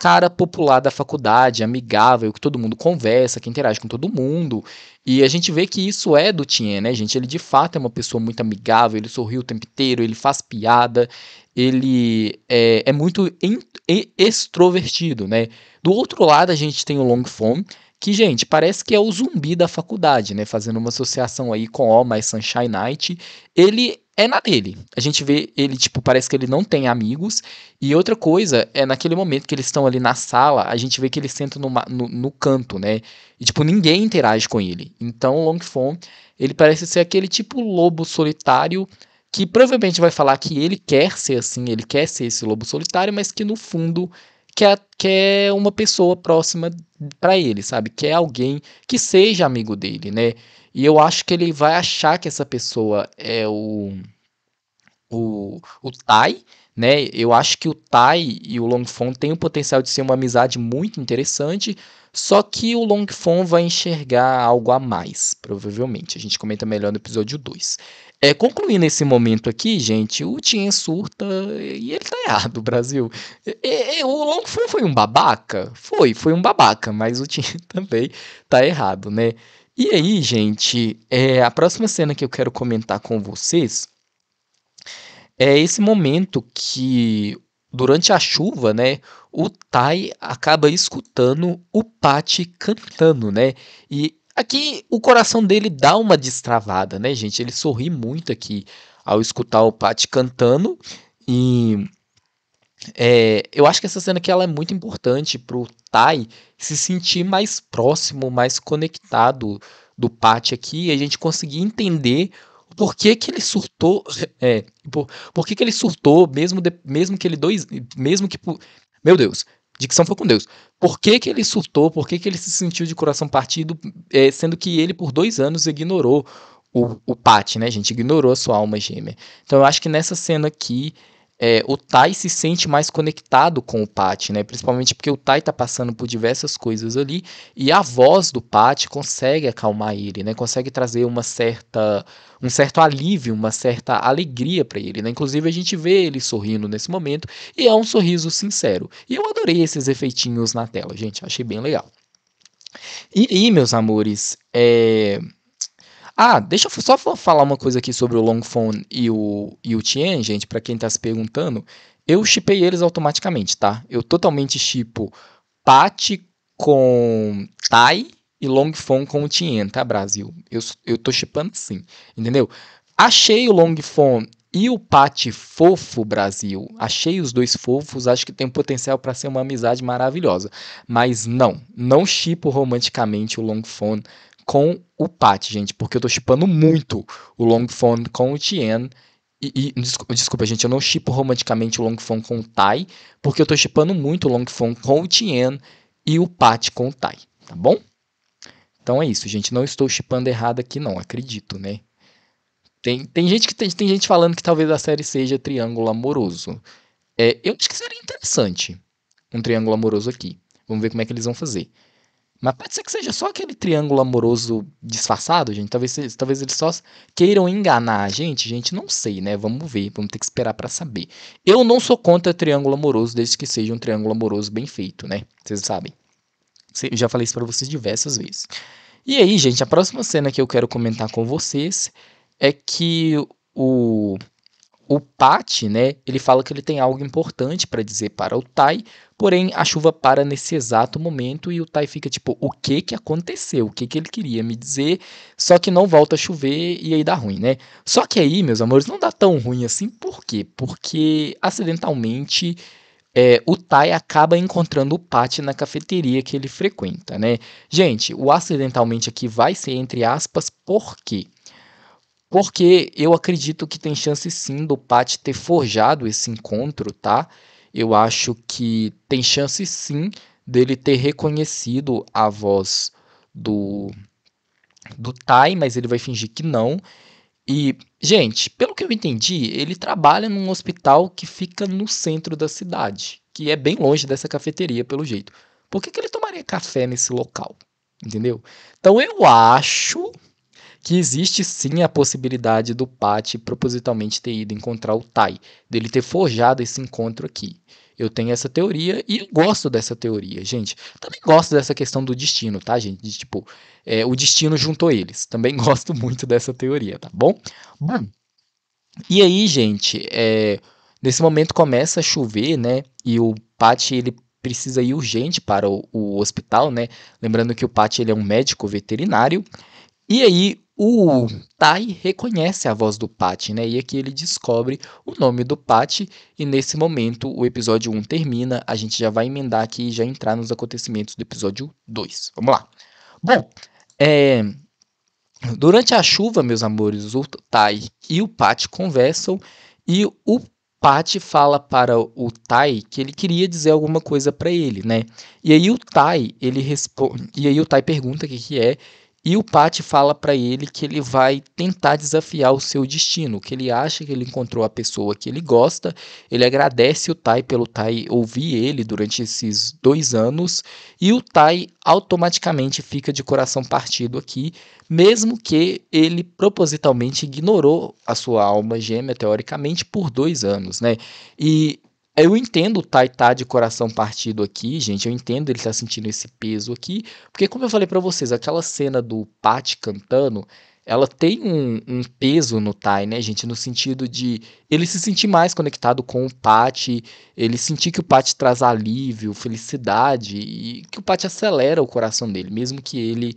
cara popular da faculdade, amigável, que todo mundo conversa, que interage com todo mundo. E a gente vê que isso é do Tien, né, gente? Ele de fato é uma pessoa muito amigável, ele sorri o tempo inteiro, ele faz piada, ele é, é muito extrovertido, né? Do outro lado, a gente tem o Long Longfong, que, gente, parece que é o zumbi da faculdade, né? Fazendo uma associação aí com O mais Sunshine Night. Ele é na dele. A gente vê ele, tipo, parece que ele não tem amigos. E outra coisa é naquele momento que eles estão ali na sala, a gente vê que ele senta numa, no, no, canto, né? E, tipo, ninguém interage com ele. Então, o Longfon, ele parece ser aquele tipo lobo solitário que provavelmente vai falar que ele quer ser assim, ele quer ser esse lobo solitário, mas que no fundo que é, que é uma pessoa próxima para ele, sabe? Que é alguém que seja amigo dele, né? E eu acho que ele vai achar que essa pessoa é o o, o Tai, né? Eu acho que o Tai e o Longfon têm o potencial de ser uma amizade muito interessante, só que o Longfon vai enxergar algo a mais, provavelmente. A gente comenta melhor no episódio 2. É, concluindo esse momento aqui, gente, o Tien surta e ele tá errado, Brasil. E, e, o Long Fu foi um babaca? Foi, foi um babaca, mas o Tien também tá errado, né? E aí, gente, é, a próxima cena que eu quero comentar com vocês é esse momento que, durante a chuva, né, o Tai acaba escutando o Pati cantando, né? E Aqui o coração dele dá uma destravada, né, gente? Ele sorri muito aqui ao escutar o Pat cantando e é, eu acho que essa cena aqui ela é muito importante pro Tai se sentir mais próximo, mais conectado do Pat aqui e a gente conseguir entender por que, que ele surtou, é, por, por que, que ele surtou mesmo, de, mesmo que ele dois, mesmo que meu Deus, dicção foi com Deus. Por que, que ele surtou? Por que, que ele se sentiu de coração partido, é, sendo que ele, por dois anos, ignorou o, o Pat, né, gente? Ignorou a sua alma gêmea. Então, eu acho que nessa cena aqui é, o Tai se sente mais conectado com o Pat, né? Principalmente porque o Tai tá passando por diversas coisas ali e a voz do Pat consegue acalmar ele, né? Consegue trazer uma certa um certo alívio, uma certa alegria para ele, né? Inclusive a gente vê ele sorrindo nesse momento e é um sorriso sincero. E eu adorei esses efeitinhos na tela, gente, achei bem legal. E, meus amores, é ah, deixa eu só falar uma coisa aqui sobre o Longphone e o, e o Tien, gente, para quem está se perguntando. Eu chipei eles automaticamente, tá? Eu totalmente chipo Pat com Tai e Longphone com o Tien, tá, Brasil? Eu, eu tô chipando sim, entendeu? Achei o Longphone e o Pat fofo Brasil. Achei os dois fofos, acho que tem potencial para ser uma amizade maravilhosa. Mas não, não chipo romanticamente o Longphone com o Pat, gente, porque eu tô chipando muito o long phone com o Tien. E, e desculpa, desculpa, gente, eu não chipo romanticamente o long phone com o Tai, porque eu tô chipando muito o long phone com o Tien e o Pat com o Tai, tá bom? Então é isso, gente, não estou chipando errado aqui não, acredito, né? Tem, tem gente que tem, tem gente falando que talvez a série seja Triângulo Amoroso. É, eu acho que seria interessante um Triângulo Amoroso aqui. Vamos ver como é que eles vão fazer. Mas pode ser que seja só aquele triângulo amoroso disfarçado, gente. Talvez, talvez eles só queiram enganar a gente. Gente, não sei, né? Vamos ver. Vamos ter que esperar para saber. Eu não sou contra triângulo amoroso, desde que seja um triângulo amoroso bem feito, né? Vocês sabem. Eu já falei isso pra vocês diversas vezes. E aí, gente, a próxima cena que eu quero comentar com vocês é que o o Pat, né, ele fala que ele tem algo importante para dizer para o Tai, Porém, a chuva para nesse exato momento e o Tai fica tipo, o que que aconteceu? O que que ele queria me dizer? Só que não volta a chover e aí dá ruim, né? Só que aí, meus amores, não dá tão ruim assim. Por quê? Porque acidentalmente é, o Tai acaba encontrando o Pat na cafeteria que ele frequenta, né? Gente, o acidentalmente aqui vai ser entre aspas, por quê? Porque eu acredito que tem chance sim do Pat ter forjado esse encontro, tá? eu acho que tem chance sim dele ter reconhecido a voz do do Tai, mas ele vai fingir que não. E, gente, pelo que eu entendi, ele trabalha num hospital que fica no centro da cidade, que é bem longe dessa cafeteria, pelo jeito. Por que, que ele tomaria café nesse local? Entendeu? Então eu acho que existe sim a possibilidade do Pat propositalmente ter ido encontrar o Tai, dele ter forjado esse encontro aqui. Eu tenho essa teoria e eu gosto dessa teoria, gente. Também gosto dessa questão do destino, tá, gente? De, tipo, é, o destino juntou eles. Também gosto muito dessa teoria, tá bom? Bom, e aí, gente, é, nesse momento começa a chover, né? E o Pat, ele precisa ir urgente para o, o hospital, né? Lembrando que o Pat, ele é um médico veterinário. E aí, o Tai reconhece a voz do Pat, né? E aqui ele descobre o nome do Pat e nesse momento o episódio 1 termina. A gente já vai emendar aqui e já entrar nos acontecimentos do episódio 2. Vamos lá. Bom, é, durante a chuva, meus amores, o Tai e o Pat conversam e o Pat fala para o Tai que ele queria dizer alguma coisa para ele, né? E aí o Tai, ele responde, e aí o Tai pergunta o que que é, e o Pat fala para ele que ele vai tentar desafiar o seu destino, que ele acha que ele encontrou a pessoa que ele gosta. Ele agradece o Tai pelo Tai ouvir ele durante esses dois anos e o Tai automaticamente fica de coração partido aqui, mesmo que ele propositalmente ignorou a sua alma gêmea teoricamente por dois anos, né? E eu entendo o Taitá de coração partido aqui, gente. Eu entendo ele estar tá sentindo esse peso aqui. Porque, como eu falei para vocês, aquela cena do Pat cantando, ela tem um, um, peso no Tai, né, gente? No sentido de ele se sentir mais conectado com o Pat, ele sentir que o Pat traz alívio, felicidade, e que o Pat acelera o coração dele, mesmo que ele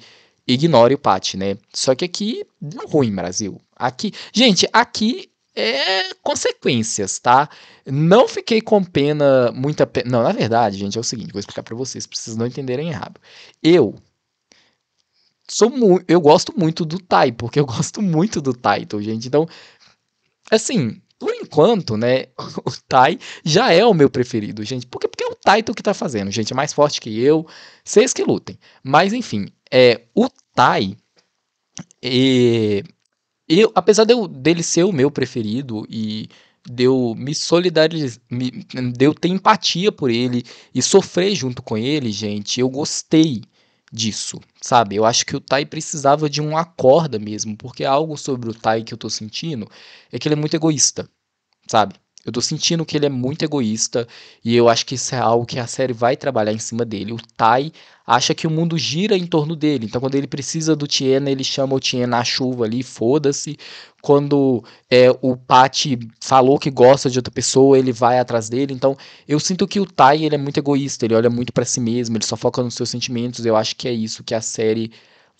ignore o Pat, né? Só que aqui deu ruim, Brasil. Aqui, gente, aqui é consequências, tá? Não fiquei com pena, muita pena. Não, na verdade, gente, é o seguinte, vou explicar para vocês, pra vocês não entenderem errado. Eu sou mu... eu gosto muito do Tai, porque eu gosto muito do Title, gente. Então, assim, por enquanto, né, o Tai já é o meu preferido, gente. Porque, porque é o Title que tá fazendo, gente, é mais forte que eu, vocês que lutem. Mas enfim, é o Tai e eh, eu, apesar de eu, dele ser o meu preferido e deu me solidarizar, deu ter empatia por ele e sofrer junto com ele, gente, eu gostei disso, sabe? Eu acho que o Tai precisava de um acorda mesmo, porque algo sobre o Tai que eu tô sentindo é que ele é muito egoísta, sabe? Eu tô sentindo que ele é muito egoísta e eu acho que isso é algo que a série vai trabalhar em cima dele. O Tai acha que o mundo gira em torno dele, então quando ele precisa do Tiena, ele chama o Tiena na chuva ali, foda-se. Quando é, o Pati falou que gosta de outra pessoa, ele vai atrás dele. Então eu sinto que o Tai ele é muito egoísta, ele olha muito para si mesmo, ele só foca nos seus sentimentos. Eu acho que é isso que a série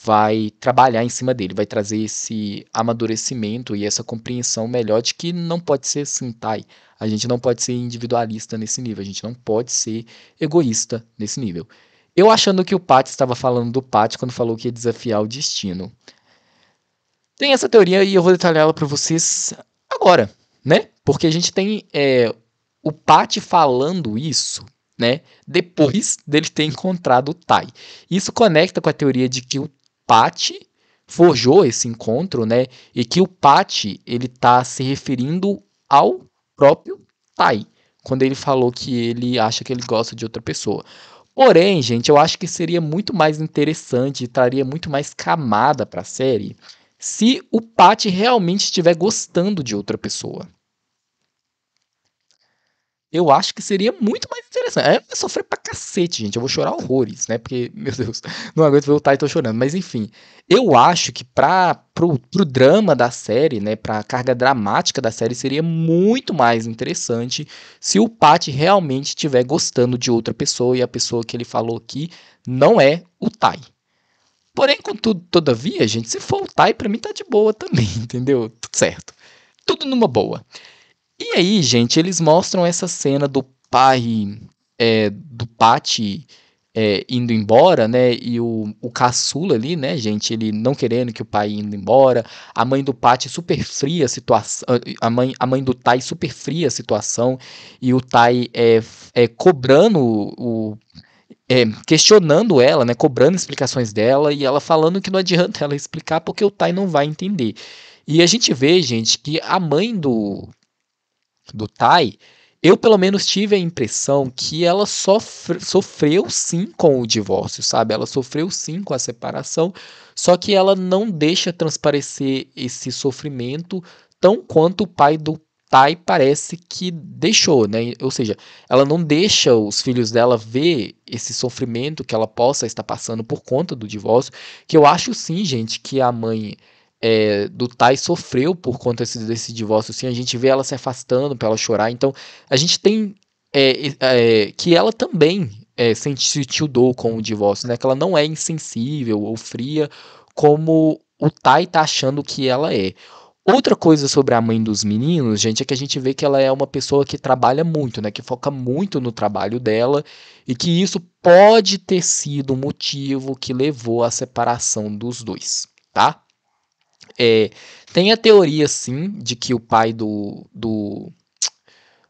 vai trabalhar em cima dele, vai trazer esse amadurecimento e essa compreensão melhor de que não pode ser sintai. Assim, a gente não pode ser individualista nesse nível, a gente não pode ser egoísta nesse nível. Eu achando que o Pat estava falando do Pat quando falou que ia desafiar o destino. Tem essa teoria e eu vou detalhar ela para vocês agora, né? Porque a gente tem é, o Pat falando isso né? Depois dele ter encontrado o Tai. Isso conecta com a teoria de que o Pate forjou esse encontro, né? E que o Pate ele tá se referindo ao próprio Tai, quando ele falou que ele acha que ele gosta de outra pessoa. Porém, gente, eu acho que seria muito mais interessante e traria muito mais camada para a série se o Pat realmente estiver gostando de outra pessoa eu acho que seria muito mais interessante. É, é sofrer pra cacete, gente. Eu vou chorar horrores, né? Porque, meu Deus, não aguento ver o Titan chorando. Mas enfim, eu acho que pra, pro, pro drama da série, né? Pra carga dramática da série, seria muito mais interessante se o Pat realmente estiver gostando de outra pessoa e a pessoa que ele falou aqui não é o Tai. Porém, contudo, todavia, gente, se for o Tai, pra mim tá de boa também, entendeu? Tudo certo. Tudo numa boa. E aí, gente, eles mostram essa cena do pai, é, do Pati é, indo embora, né? E o, o caçula ali, né, gente, ele não querendo que o pai indo embora. A mãe do Pati super fria a situação. A mãe, a mãe do Tai super fria a situação. E o Tai é, é cobrando o. É, questionando ela, né, cobrando explicações dela e ela falando que não adianta ela explicar porque o Tai não vai entender. E a gente vê, gente, que a mãe do do Tai, eu pelo menos tive a impressão que ela sofre, sofreu sim com o divórcio, sabe? Ela sofreu sim com a separação, só que ela não deixa transparecer esse sofrimento tão quanto o pai do Tai parece que deixou, né? Ou seja, ela não deixa os filhos dela ver esse sofrimento que ela possa estar passando por conta do divórcio, que eu acho sim, gente, que a mãe é, do Tai sofreu por conta desse, desse divórcio, assim, a gente vê ela se afastando para ela chorar, então a gente tem é, é, que ela também é, sentiu dor com o divórcio, né? Que ela não é insensível ou fria como o Tai tá achando que ela é. Outra coisa sobre a mãe dos meninos, gente, é que a gente vê que ela é uma pessoa que trabalha muito, né? Que foca muito no trabalho dela e que isso pode ter sido o motivo que levou à separação dos dois, tá? É, tem a teoria, sim, de que o pai do, do,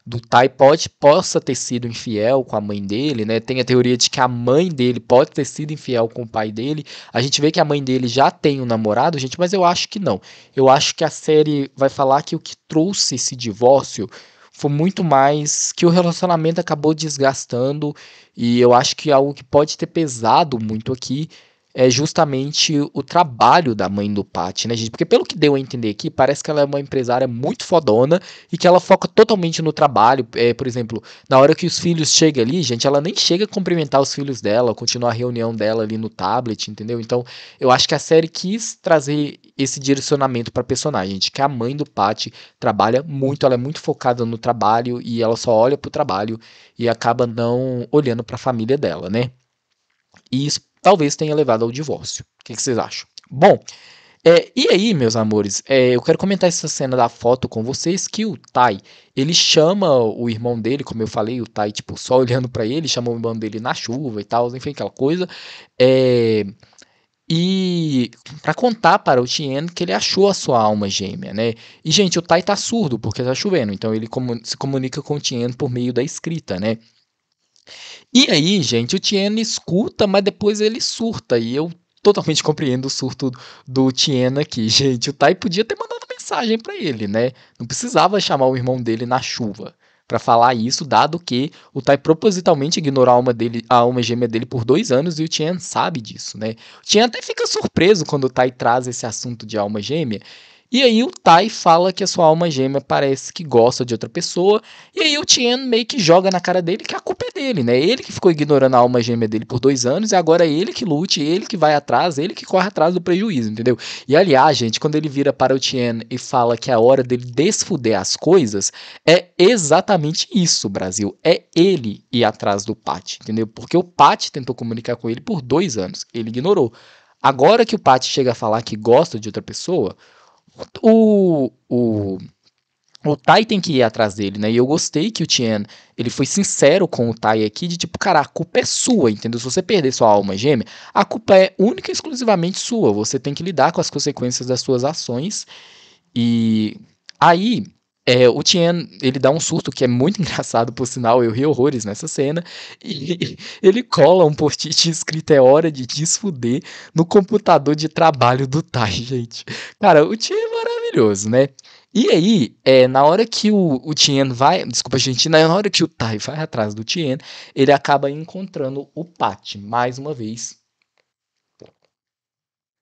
do Tai pode, possa ter sido infiel com a mãe dele, né? Tem a teoria de que a mãe dele pode ter sido infiel com o pai dele. A gente vê que a mãe dele já tem um namorado, gente, mas eu acho que não. Eu acho que a série vai falar que o que trouxe esse divórcio foi muito mais que o relacionamento acabou desgastando e eu acho que é algo que pode ter pesado muito aqui é justamente o trabalho da mãe do Pat, né, gente? Porque pelo que deu a entender aqui, parece que ela é uma empresária muito fodona e que ela foca totalmente no trabalho. É, por exemplo, na hora que os filhos chegam ali, gente, ela nem chega a cumprimentar os filhos dela, continuar a reunião dela ali no tablet, entendeu? Então, eu acho que a série quis trazer esse direcionamento para personagem, gente, que a mãe do Pat trabalha muito, ela é muito focada no trabalho e ela só olha pro trabalho e acaba não olhando para a família dela, né? E isso talvez tenha levado ao divórcio. O que, que vocês acham? Bom, é, e aí, meus amores, é, eu quero comentar essa cena da foto com vocês que o Tai, ele chama o irmão dele, como eu falei, o Tai, tipo, só olhando para ele, chama o irmão dele na chuva e tal, enfim, aquela coisa. É, e para contar para o Tien que ele achou a sua alma gêmea, né? E, gente, o Tai tá surdo porque tá chovendo, então ele comun se comunica com o Tien por meio da escrita, né? E aí, gente, o Tiena escuta, mas depois ele surta. E eu totalmente compreendo o surto do Tiena aqui, gente. O Tai podia ter mandado mensagem para ele, né? Não precisava chamar o irmão dele na chuva para falar isso, dado que o Tai propositalmente ignorou a alma, dele, a alma gêmea dele por dois anos e o Tien sabe disso, né? O Tien até fica surpreso quando o Tai traz esse assunto de alma gêmea e aí o Tai fala que a sua alma gêmea parece que gosta de outra pessoa. E aí o Tien meio que joga na cara dele que a culpa é dele, né? Ele que ficou ignorando a alma gêmea dele por dois anos e agora é ele que lute, ele que vai atrás, ele que corre atrás do prejuízo, entendeu? E aliás, gente, quando ele vira para o Tien e fala que é a hora dele desfuder as coisas, é exatamente isso, Brasil. É ele ir atrás do Pat, entendeu? Porque o Pat tentou comunicar com ele por dois anos, ele ignorou. Agora que o Pat chega a falar que gosta de outra pessoa, o, o, o Tai tem que ir atrás dele, né? E eu gostei que o Tien, ele foi sincero com o Tai aqui, de tipo, cara, a culpa é sua, entendeu? Se você perder sua alma gêmea, a culpa é única e exclusivamente sua. Você tem que lidar com as consequências das suas ações. E aí, é, o Tien, ele dá um susto que é muito engraçado, por sinal, eu ri horrores nessa cena, e ele cola um post-it escrito é hora de desfuder no computador de trabalho do Tai, gente. Cara, o Tien é maravilhoso, né? E aí, é, na hora que o, o Tien vai, desculpa gente, na hora que o Tai vai atrás do Tien, ele acaba encontrando o Pat, mais uma vez,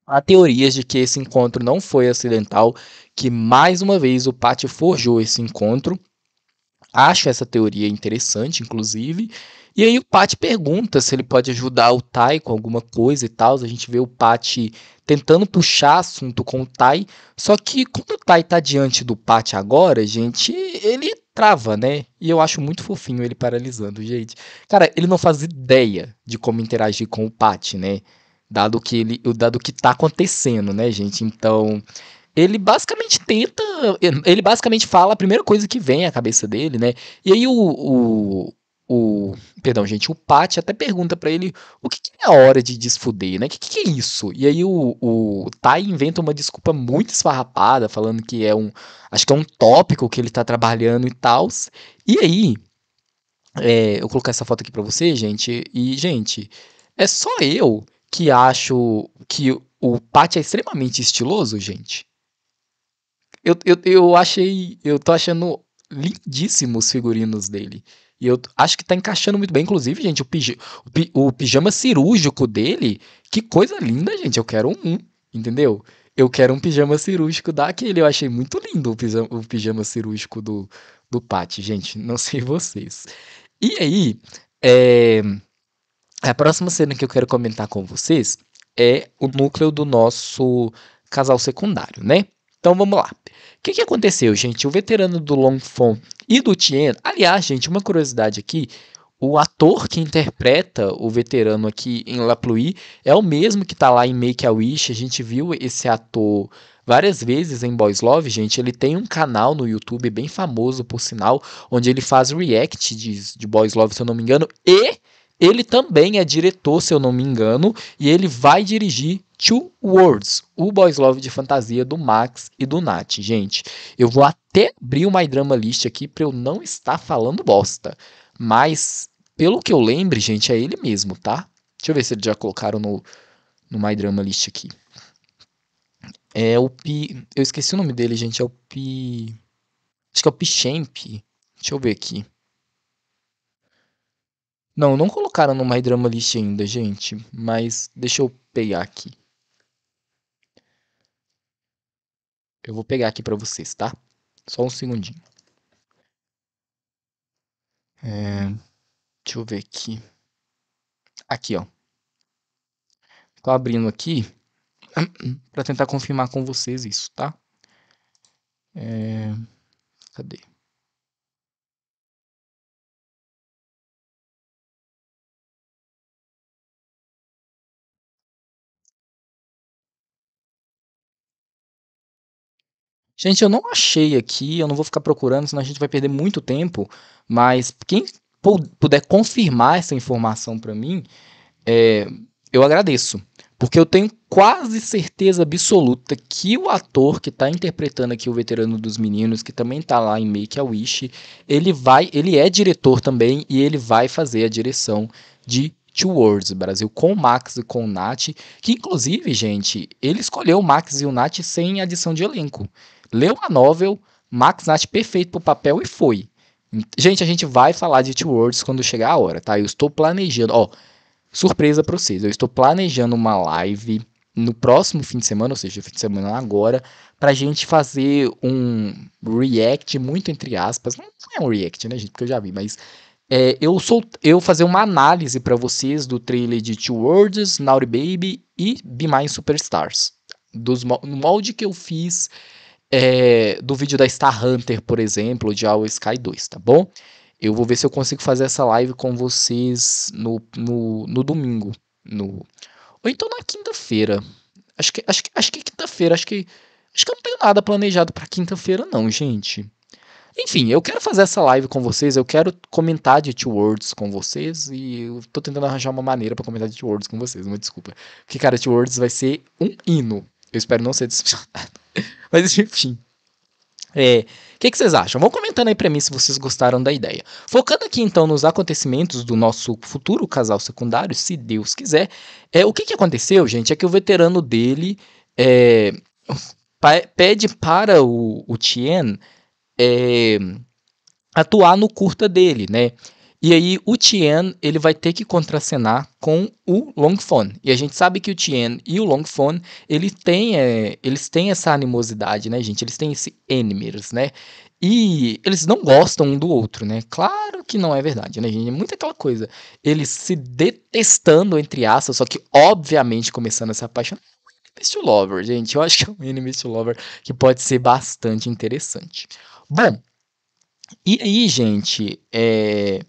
Há teorias de que esse encontro não foi acidental, que mais uma vez o Pat forjou esse encontro. Acho essa teoria interessante, inclusive. E aí o Pat pergunta se ele pode ajudar o Tai com alguma coisa e tal. A gente vê o Pat tentando puxar assunto com o Tai. Só que quando o Tai tá diante do Pat agora, gente, ele trava, né? E eu acho muito fofinho ele paralisando, gente. Cara, ele não faz ideia de como interagir com o Pat, né? dado que ele, o dado que tá acontecendo, né, gente? Então, ele basicamente tenta, ele basicamente fala a primeira coisa que vem à cabeça dele, né? E aí o, o, o perdão, gente, o Pat até pergunta para ele o que, que, é a hora de desfuder, né? O que, que, é isso? E aí o, o Tai inventa uma desculpa muito esfarrapada, falando que é um, acho que é um tópico que ele tá trabalhando e tal. E aí, é, eu vou colocar essa foto aqui para você, gente. E gente, é só eu que acho que o Pat é extremamente estiloso, gente. Eu, eu, eu achei. Eu tô achando lindíssimos os figurinos dele. E eu acho que tá encaixando muito bem. Inclusive, gente, o, o, o pijama cirúrgico dele. Que coisa linda, gente. Eu quero um, entendeu? Eu quero um pijama cirúrgico daquele. Eu achei muito lindo o pijama, o pijama cirúrgico do, do Pat, gente. Não sei vocês. E aí. É a próxima cena que eu quero comentar com vocês é o núcleo do nosso casal secundário, né? Então vamos lá. O que, que aconteceu, gente? O veterano do Longfong e do Tien. Aliás, gente, uma curiosidade aqui: o ator que interpreta o veterano aqui em La Pluie é o mesmo que tá lá em Make a Wish. A gente viu esse ator várias vezes em Boys Love, gente. Ele tem um canal no YouTube bem famoso, por sinal, onde ele faz react de, de Boys Love, se eu não me engano, e ele também é diretor, se eu não me engano, e ele vai dirigir Two Worlds, o Boys Love de fantasia do Max e do Nat. Gente, eu vou até abrir uma drama list aqui para eu não estar falando bosta. Mas, pelo que eu lembro, gente, é ele mesmo, tá? Deixa eu ver se eles já colocaram no, no My Drama List aqui. É o Pi. Eu esqueci o nome dele, gente. É o Pi. Acho que é o Pichamp. Deixa eu ver aqui. Não, não colocaram no My Drama List ainda, gente. Mas deixa eu pegar aqui. Eu vou pegar aqui para vocês, tá? Só um segundinho. É, deixa eu ver aqui. Aqui, ó. Tô abrindo aqui para tentar confirmar com vocês isso, tá? É, cadê? Gente, eu não achei aqui, eu não vou ficar procurando, senão a gente vai perder muito tempo, mas quem puder confirmar essa informação para mim, é, eu agradeço. Porque eu tenho quase certeza absoluta que o ator que está interpretando aqui o veterano dos meninos, que também está lá em Make a Wish, ele vai, ele é diretor também e ele vai fazer a direção de Two Worlds Brasil com o Max e com o Nat, que inclusive, gente, ele escolheu o Max e o Nat sem adição de elenco leu a novel, Max Nath perfeito pro papel e foi. Gente, a gente vai falar de Two Worlds quando chegar a hora, tá? Eu estou planejando, ó, surpresa para vocês, eu estou planejando uma live no próximo fim de semana, ou seja, fim de semana agora, pra gente fazer um react muito entre aspas, não é um react, né, gente, porque eu já vi, mas é, eu sou eu fazer uma análise para vocês do trailer de Two Worlds, Naughty Baby e Be Mine Superstars. Dos, no molde que eu fiz é, do vídeo da Star Hunter, por exemplo, de All Sky 2, tá bom? Eu vou ver se eu consigo fazer essa live com vocês no, no, no domingo. No... Ou então na quinta-feira. Acho que, acho que, acho que quinta-feira. Acho que, acho que eu não tenho nada planejado para quinta-feira, não, gente. Enfim, eu quero fazer essa live com vocês, eu quero comentar de t Words com vocês e eu tô tentando arranjar uma maneira para comentar de t Words com vocês, uma desculpa. Porque, cara, t Words vai ser um hino eu espero não ser decepcionado. Mas enfim. O é, que, que, vocês acham? Vão comentando aí pra mim se vocês gostaram da ideia. Focando aqui então nos acontecimentos do nosso futuro casal secundário, se Deus quiser. É, o que, que aconteceu, gente, é que o veterano dele é, pede para o, o Tien é, atuar no curta dele, né? E aí o Tien ele vai ter que contracenar com o Longphone. E a gente sabe que o Tien e o Longphone ele tem, é, eles têm essa animosidade, né, gente? Eles têm esse enemies, né? E eles não gostam um do outro, né? Claro que não é verdade, né, gente? É muito aquela coisa. Eles se detestando, entre aspas, só que obviamente começando a se apaixonar. É enemies to Lover, gente. Eu acho que é um Enemies to Lover que pode ser bastante interessante. Bom, e aí, gente, é,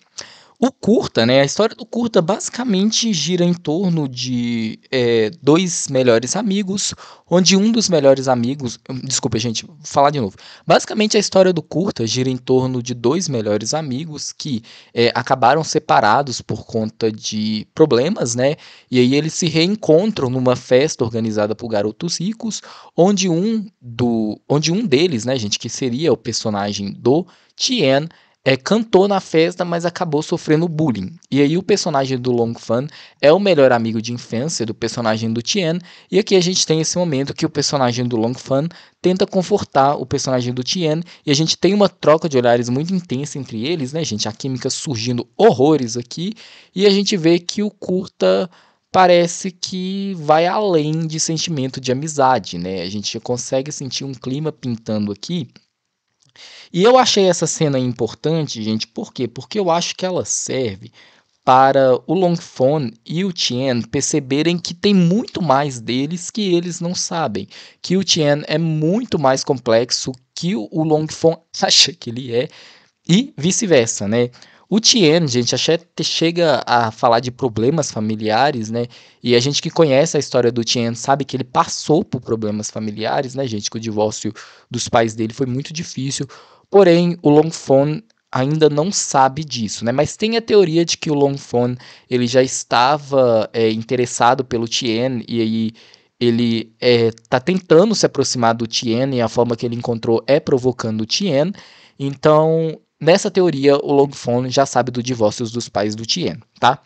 o curta, né? A história do curta basicamente gira em torno de é, dois melhores amigos, onde um dos melhores amigos. Hum, desculpa, gente, vou falar de novo. Basicamente, a história do curta gira em torno de dois melhores amigos que é, acabaram separados por conta de problemas, né? E aí eles se reencontram numa festa organizada por garotos ricos, onde um do, onde um deles, né, gente, que seria o personagem do Tien é, cantou na festa, mas acabou sofrendo bullying. E aí o personagem do Long Fan é o melhor amigo de infância do personagem do Tien, e aqui a gente tem esse momento que o personagem do Long Fan tenta confortar o personagem do Tien, e a gente tem uma troca de olhares muito intensa entre eles, né, gente? A química surgindo horrores aqui, e a gente vê que o curta parece que vai além de sentimento de amizade, né? A gente consegue sentir um clima pintando aqui e eu achei essa cena importante, gente, por quê? Porque eu acho que ela serve para o Longphone e o Tien perceberem que tem muito mais deles que eles não sabem, que o Tien é muito mais complexo que o Longphone acha que ele é e vice-versa, né? O Tien, gente, até chega a falar de problemas familiares, né? E a gente que conhece a história do Tien sabe que ele passou por problemas familiares, né, gente? Que o divórcio dos pais dele foi muito difícil. Porém, o Longfon ainda não sabe disso, né? Mas tem a teoria de que o Longfon ele já estava é, interessado pelo Tien e aí ele é, tá tentando se aproximar do Tien e a forma que ele encontrou é provocando o Tien. Então, Nessa teoria, o Longfone já sabe do divórcio dos pais do Tien, tá?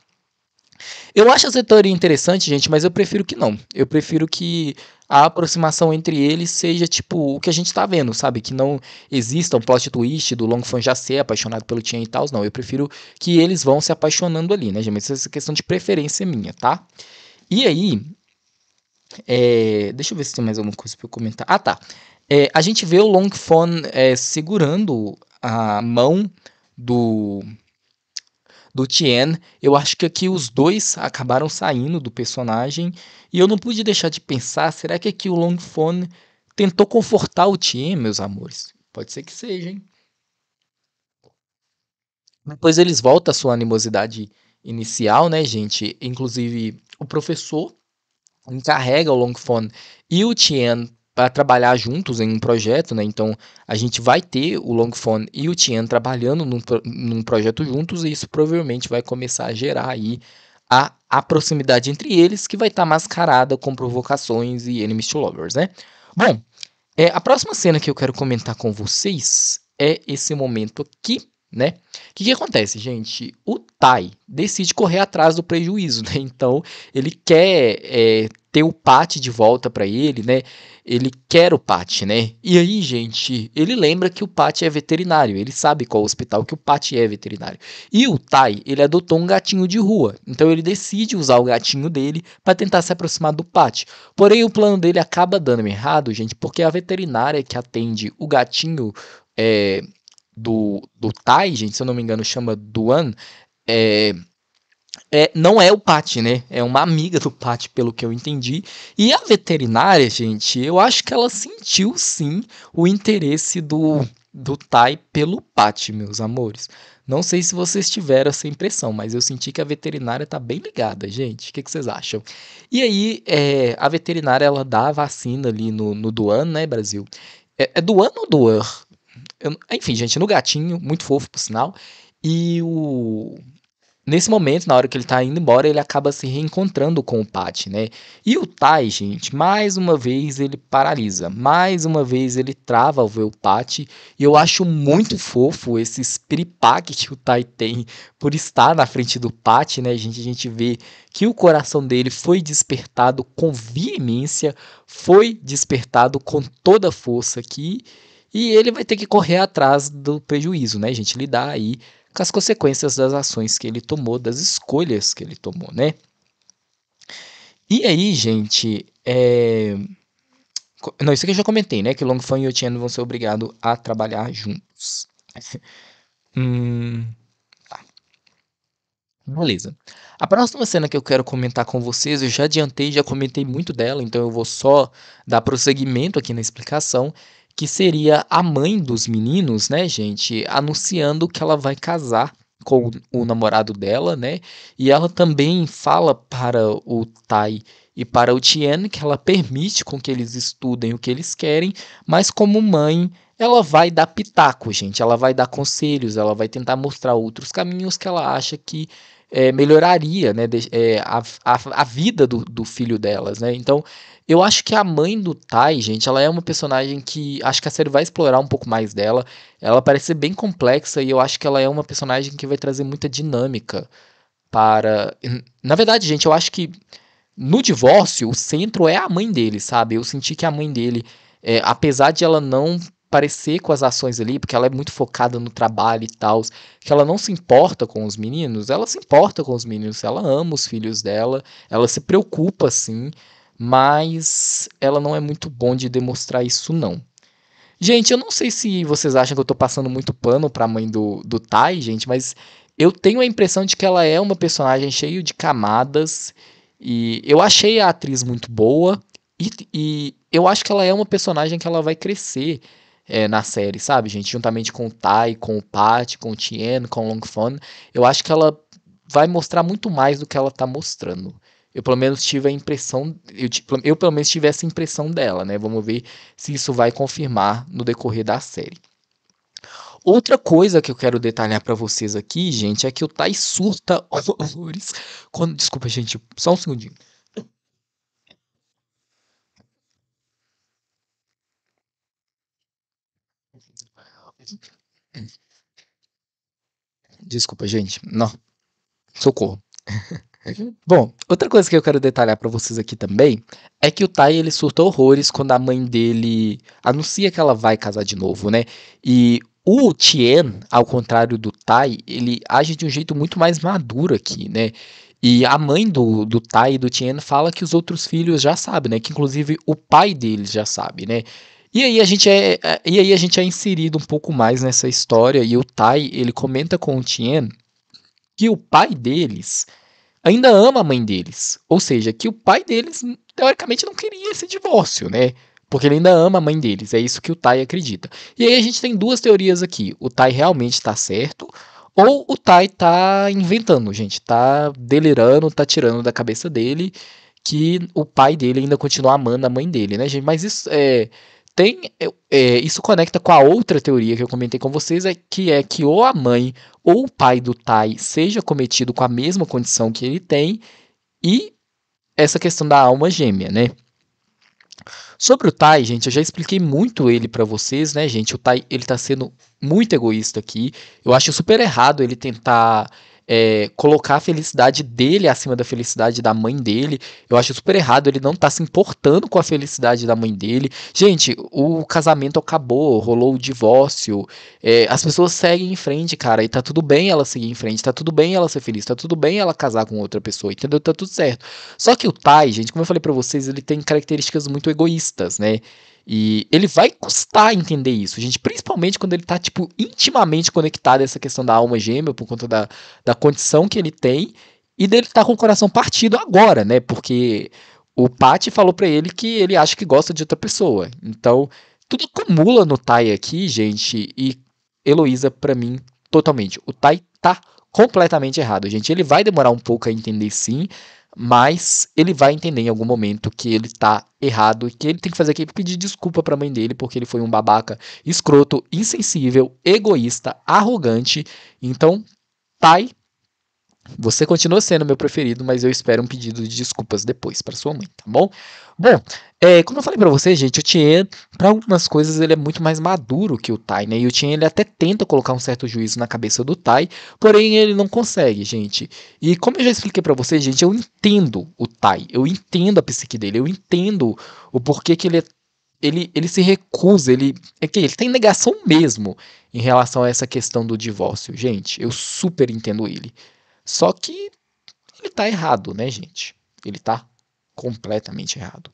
Eu acho essa teoria interessante, gente, mas eu prefiro que não. Eu prefiro que a aproximação entre eles seja tipo o que a gente tá vendo, sabe? Que não exista um plot twist do Longfone já ser apaixonado pelo Tien e tal, não. Eu prefiro que eles vão se apaixonando ali, né, gente? Mas essa questão de preferência é minha, tá? E aí. É... Deixa eu ver se tem mais alguma coisa pra eu comentar. Ah, tá. É, a gente vê o Longfone é, segurando a mão do do Tien. Eu acho que aqui os dois acabaram saindo do personagem e eu não pude deixar de pensar, será que aqui o Longphone tentou confortar o Tien, meus amores? Pode ser que seja, hein? Depois eles voltam à sua animosidade inicial, né, gente? Inclusive, o professor encarrega o Longphone e o Tien para trabalhar juntos em um projeto, né? Então a gente vai ter o Longphone e o Tian trabalhando num, num projeto juntos e isso provavelmente vai começar a gerar aí a, a proximidade entre eles que vai estar tá mascarada com provocações e enemies to lovers, né? Bom, é, a próxima cena que eu quero comentar com vocês é esse momento aqui né? O que, que, acontece, gente? O Tai decide correr atrás do prejuízo, né? Então ele quer é, ter o Pat de volta para ele, né? Ele quer o Pat, né? E aí, gente, ele lembra que o Pat é veterinário, ele sabe qual hospital que o Pat é veterinário. E o Tai, ele adotou um gatinho de rua, então ele decide usar o gatinho dele para tentar se aproximar do Pat. Porém, o plano dele acaba dando errado, gente, porque a veterinária que atende o gatinho é, do, do Tai, gente, se eu não me engano, chama Duan, é, é, não é o Pat, né? É uma amiga do Pat, pelo que eu entendi. E a veterinária, gente, eu acho que ela sentiu sim o interesse do, do Tai pelo Pat, meus amores. Não sei se vocês tiveram essa impressão, mas eu senti que a veterinária tá bem ligada, gente. O que, que, vocês acham? E aí, é, a veterinária, ela dá a vacina ali no, no Duan, né, Brasil? É, é Duan ou Duan? Eu, enfim, gente, no gatinho, muito fofo, por sinal. E o. Nesse momento, na hora que ele tá indo embora, ele acaba se reencontrando com o Pat, né? E o Tai, gente, mais uma vez ele paralisa, mais uma vez ele trava ao ver o Pat, e eu acho muito fofo esse espiripaque que o Tai tem por estar na frente do Pat, né, gente? A gente vê que o coração dele foi despertado com veemência, foi despertado com toda a força aqui, e ele vai ter que correr atrás do prejuízo, né, gente? Lidar aí com as consequências das ações que ele tomou, das escolhas que ele tomou, né? E aí, gente, é... Não, isso aqui eu já comentei, né? Que Longfang e Otieno vão ser obrigados a trabalhar juntos. hum... tá. Beleza. A próxima cena que eu quero comentar com vocês, eu já adiantei, já comentei muito dela, então eu vou só dar prosseguimento aqui na explicação, que seria a mãe dos meninos, né, gente, anunciando que ela vai casar com o namorado dela, né? E ela também fala para o Tai e para o Tien que ela permite com que eles estudem o que eles querem, mas como mãe, ela vai dar pitaco, gente. Ela vai dar conselhos, ela vai tentar mostrar outros caminhos que ela acha que é, melhoraria né, de, é, a, a, a, vida do, do filho delas, né? Então, eu acho que a mãe do Tai, gente, ela é uma personagem que acho que a série vai explorar um pouco mais dela. Ela parece ser bem complexa e eu acho que ela é uma personagem que vai trazer muita dinâmica para. Na verdade, gente, eu acho que no divórcio o centro é a mãe dele, sabe? Eu senti que a mãe dele, é, apesar de ela não parecer com as ações ali, porque ela é muito focada no trabalho e tal, que ela não se importa com os meninos, ela se importa com os meninos, ela ama os filhos dela, ela se preocupa sim mas ela não é muito bom de demonstrar isso não. Gente, eu não sei se vocês acham que eu tô passando muito pano pra mãe do, do Tai, gente, mas eu tenho a impressão de que ela é uma personagem cheia de camadas. E eu achei a atriz muito boa. E, e eu acho que ela é uma personagem que ela vai crescer é, na série, sabe, gente? Juntamente com o Tai, com o Pat, com o Tien, com o Longfon. Eu acho que ela vai mostrar muito mais do que ela tá mostrando. Eu pelo menos tive a impressão, eu, eu pelo menos tive essa impressão dela, né? Vamos ver se isso vai confirmar no decorrer da série. Outra coisa que eu quero detalhar para vocês aqui, gente, é que o Thais surta horrores quando. Desculpa, gente, só um segundinho. Desculpa, gente. Não. Socorro. Bom, outra coisa que eu quero detalhar para vocês aqui também é que o Tai ele surta horrores quando a mãe dele anuncia que ela vai casar de novo, né? E o Tien, ao contrário do Tai, ele age de um jeito muito mais maduro aqui, né? E a mãe do, do Tai e do Tien fala que os outros filhos já sabem, né? Que inclusive o pai deles já sabe, né? E aí a gente é, é e aí a gente é inserido um pouco mais nessa história e o Tai ele comenta com o Tien que o pai deles ainda ama a mãe deles. Ou seja, que o pai deles, teoricamente, não queria esse divórcio, né? Porque ele ainda ama a mãe deles. É isso que o Tai acredita. E aí a gente tem duas teorias aqui. O Tai realmente está certo. Ou o Tai está inventando, gente. Tá delirando, tá tirando da cabeça dele que o pai dele ainda continua amando a mãe dele, né, gente? Mas isso é tem é, isso conecta com a outra teoria que eu comentei com vocês, é que é que ou a mãe ou o pai do Tai seja cometido com a mesma condição que ele tem e essa questão da alma gêmea, né? Sobre o Tai, gente, eu já expliquei muito ele para vocês, né, gente? O Tai, ele tá sendo muito egoísta aqui. Eu acho super errado ele tentar é, colocar a felicidade dele acima da felicidade da mãe dele. Eu acho super errado ele não estar tá se importando com a felicidade da mãe dele. Gente, o casamento acabou, rolou o divórcio. É, as pessoas seguem em frente, cara, e tá tudo bem ela seguir em frente, tá tudo bem ela ser feliz, tá tudo bem ela casar com outra pessoa, entendeu? Tá tudo certo. Só que o Tai, gente, como eu falei para vocês, ele tem características muito egoístas, né? E ele vai custar entender isso, gente, principalmente quando ele tá, tipo, intimamente conectado a essa questão da alma gêmea, por conta da, da condição que ele tem, e dele tá com o coração partido agora, né? Porque o Pat falou para ele que ele acha que gosta de outra pessoa. Então, tudo acumula no Tai aqui, gente, e Heloísa, para mim, totalmente. O Tai tá completamente errado, gente. Ele vai demorar um pouco a entender sim, mas ele vai entender em algum momento que ele tá errado e que ele tem que fazer aquilo pedir desculpa para a mãe dele porque ele foi um babaca, escroto, insensível, egoísta, arrogante. Então, pai você continua sendo meu preferido, mas eu espero um pedido de desculpas depois para sua mãe, tá bom? Bom, é, como eu falei para vocês, gente, o Tien, para algumas coisas, ele é muito mais maduro que o Tai, né? E o Tien, ele até tenta colocar um certo juízo na cabeça do Tai, porém ele não consegue, gente. E como eu já expliquei para vocês, gente, eu entendo o Tai, eu entendo a psique dele, eu entendo o porquê que ele é ele, ele se recusa, ele é que ele tem negação mesmo em relação a essa questão do divórcio. Gente, eu super entendo ele. Só que ele tá errado, né, gente? Ele tá completamente errado.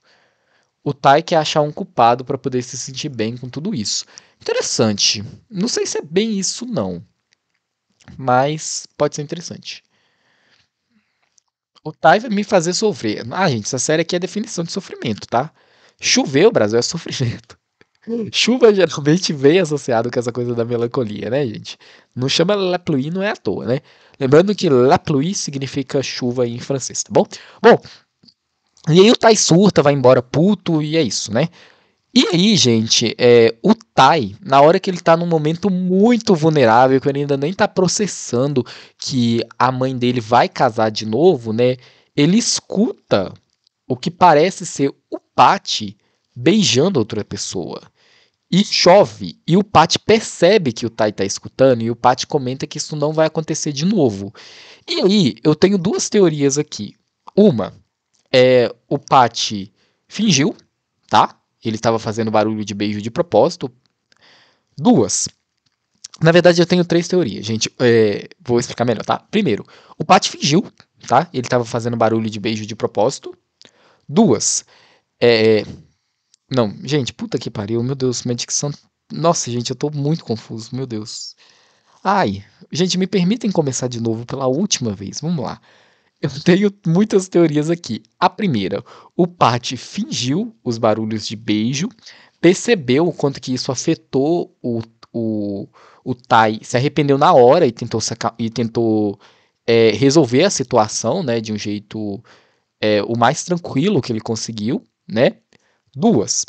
O Tai quer achar um culpado para poder se sentir bem com tudo isso. Interessante. Não sei se é bem isso, não. Mas pode ser interessante. O Tai vai me fazer sofrer. Ah, gente, essa série aqui é a definição de sofrimento, tá? Chover, o Brasil é sofrimento. Chuva geralmente vem associado com essa coisa da melancolia, né, gente? Não chama Lepluí, não é à toa, né? Lembrando que La Pluie significa chuva em francês, tá bom? Bom, e aí o Tai surta, vai embora puto e é isso, né? E aí, gente, é, o Tai, na hora que ele tá num momento muito vulnerável, que ele ainda nem tá processando que a mãe dele vai casar de novo, né? Ele escuta o que parece ser o Pati beijando outra pessoa e chove. E o Pat percebe que o Tai está escutando e o Pat comenta que isso não vai acontecer de novo. E aí eu tenho duas teorias aqui. Uma é o Pat fingiu, tá? Ele estava fazendo barulho de beijo de propósito. Duas. Na verdade, eu tenho três teorias, gente. É, vou explicar melhor, tá? Primeiro, o Pat fingiu, tá? Ele estava fazendo barulho de beijo de propósito. Duas, é, não, gente, puta que pariu, meu Deus, minha dicção. Nossa, gente, eu tô muito confuso, meu Deus. Ai, gente, me permitem começar de novo pela última vez, vamos lá. Eu tenho muitas teorias aqui. A primeira, o Pat fingiu os barulhos de beijo, percebeu o quanto que isso afetou o, o, o Tai, se arrependeu na hora e tentou, saca, e tentou é, resolver a situação né, de um jeito é, o mais tranquilo que ele conseguiu, né? Duas,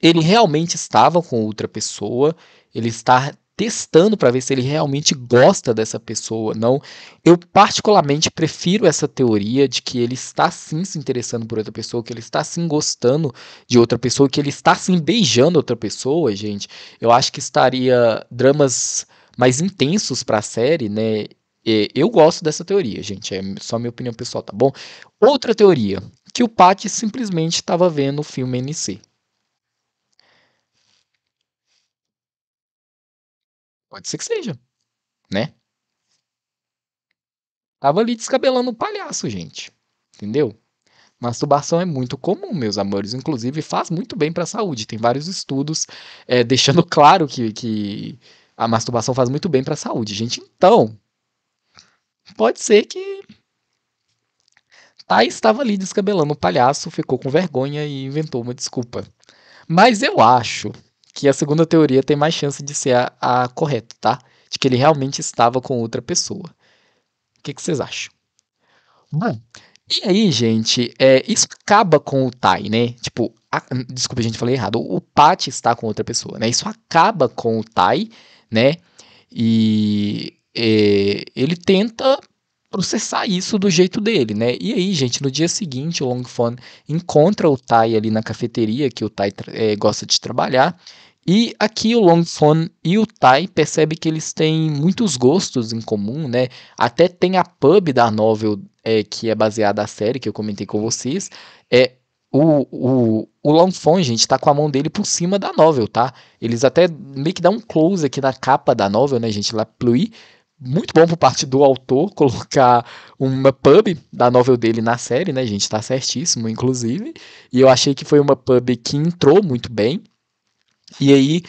ele realmente estava com outra pessoa, ele está testando para ver se ele realmente gosta dessa pessoa, não. Eu particularmente prefiro essa teoria de que ele está sim se interessando por outra pessoa, que ele está sim gostando de outra pessoa, que ele está sim beijando outra pessoa, gente. Eu acho que estaria dramas mais intensos para a série, né? Eu gosto dessa teoria, gente. É só minha opinião pessoal, tá bom? Outra teoria que o Pat simplesmente estava vendo o filme NC. Pode ser que seja, né? Tava ali descabelando um palhaço, gente. Entendeu? Masturbação é muito comum, meus amores. Inclusive, faz muito bem para a saúde. Tem vários estudos é, deixando claro que, que a masturbação faz muito bem para a saúde, gente. Então, pode ser que Pai estava ali descabelando o palhaço, ficou com vergonha e inventou uma desculpa. Mas eu acho que a segunda teoria tem mais chance de ser a, a correta, tá? De que ele realmente estava com outra pessoa. O que, que vocês acham? Bom, e aí, gente, é, isso acaba com o Tai, né? Tipo, a, desculpa, gente, falei errado. O, o Pat está com outra pessoa, né? Isso acaba com o Tai, né? E é, ele tenta processar isso do jeito dele, né? E aí, gente, no dia seguinte, o Longfone encontra o Tai ali na cafeteria que o Tai é, gosta de trabalhar. E aqui o Longfone e o Tai percebe que eles têm muitos gostos em comum, né? Até tem a pub da novel é, que é baseada na série que eu comentei com vocês. É, o, o, o gente, tá com a mão dele por cima da novel, tá? Eles até meio que dão um close aqui na capa da novel, né, gente? Lá, Pluie muito bom por parte do autor colocar uma pub da novel dele na série, né, gente? Tá certíssimo, inclusive. E eu achei que foi uma pub que entrou muito bem. E aí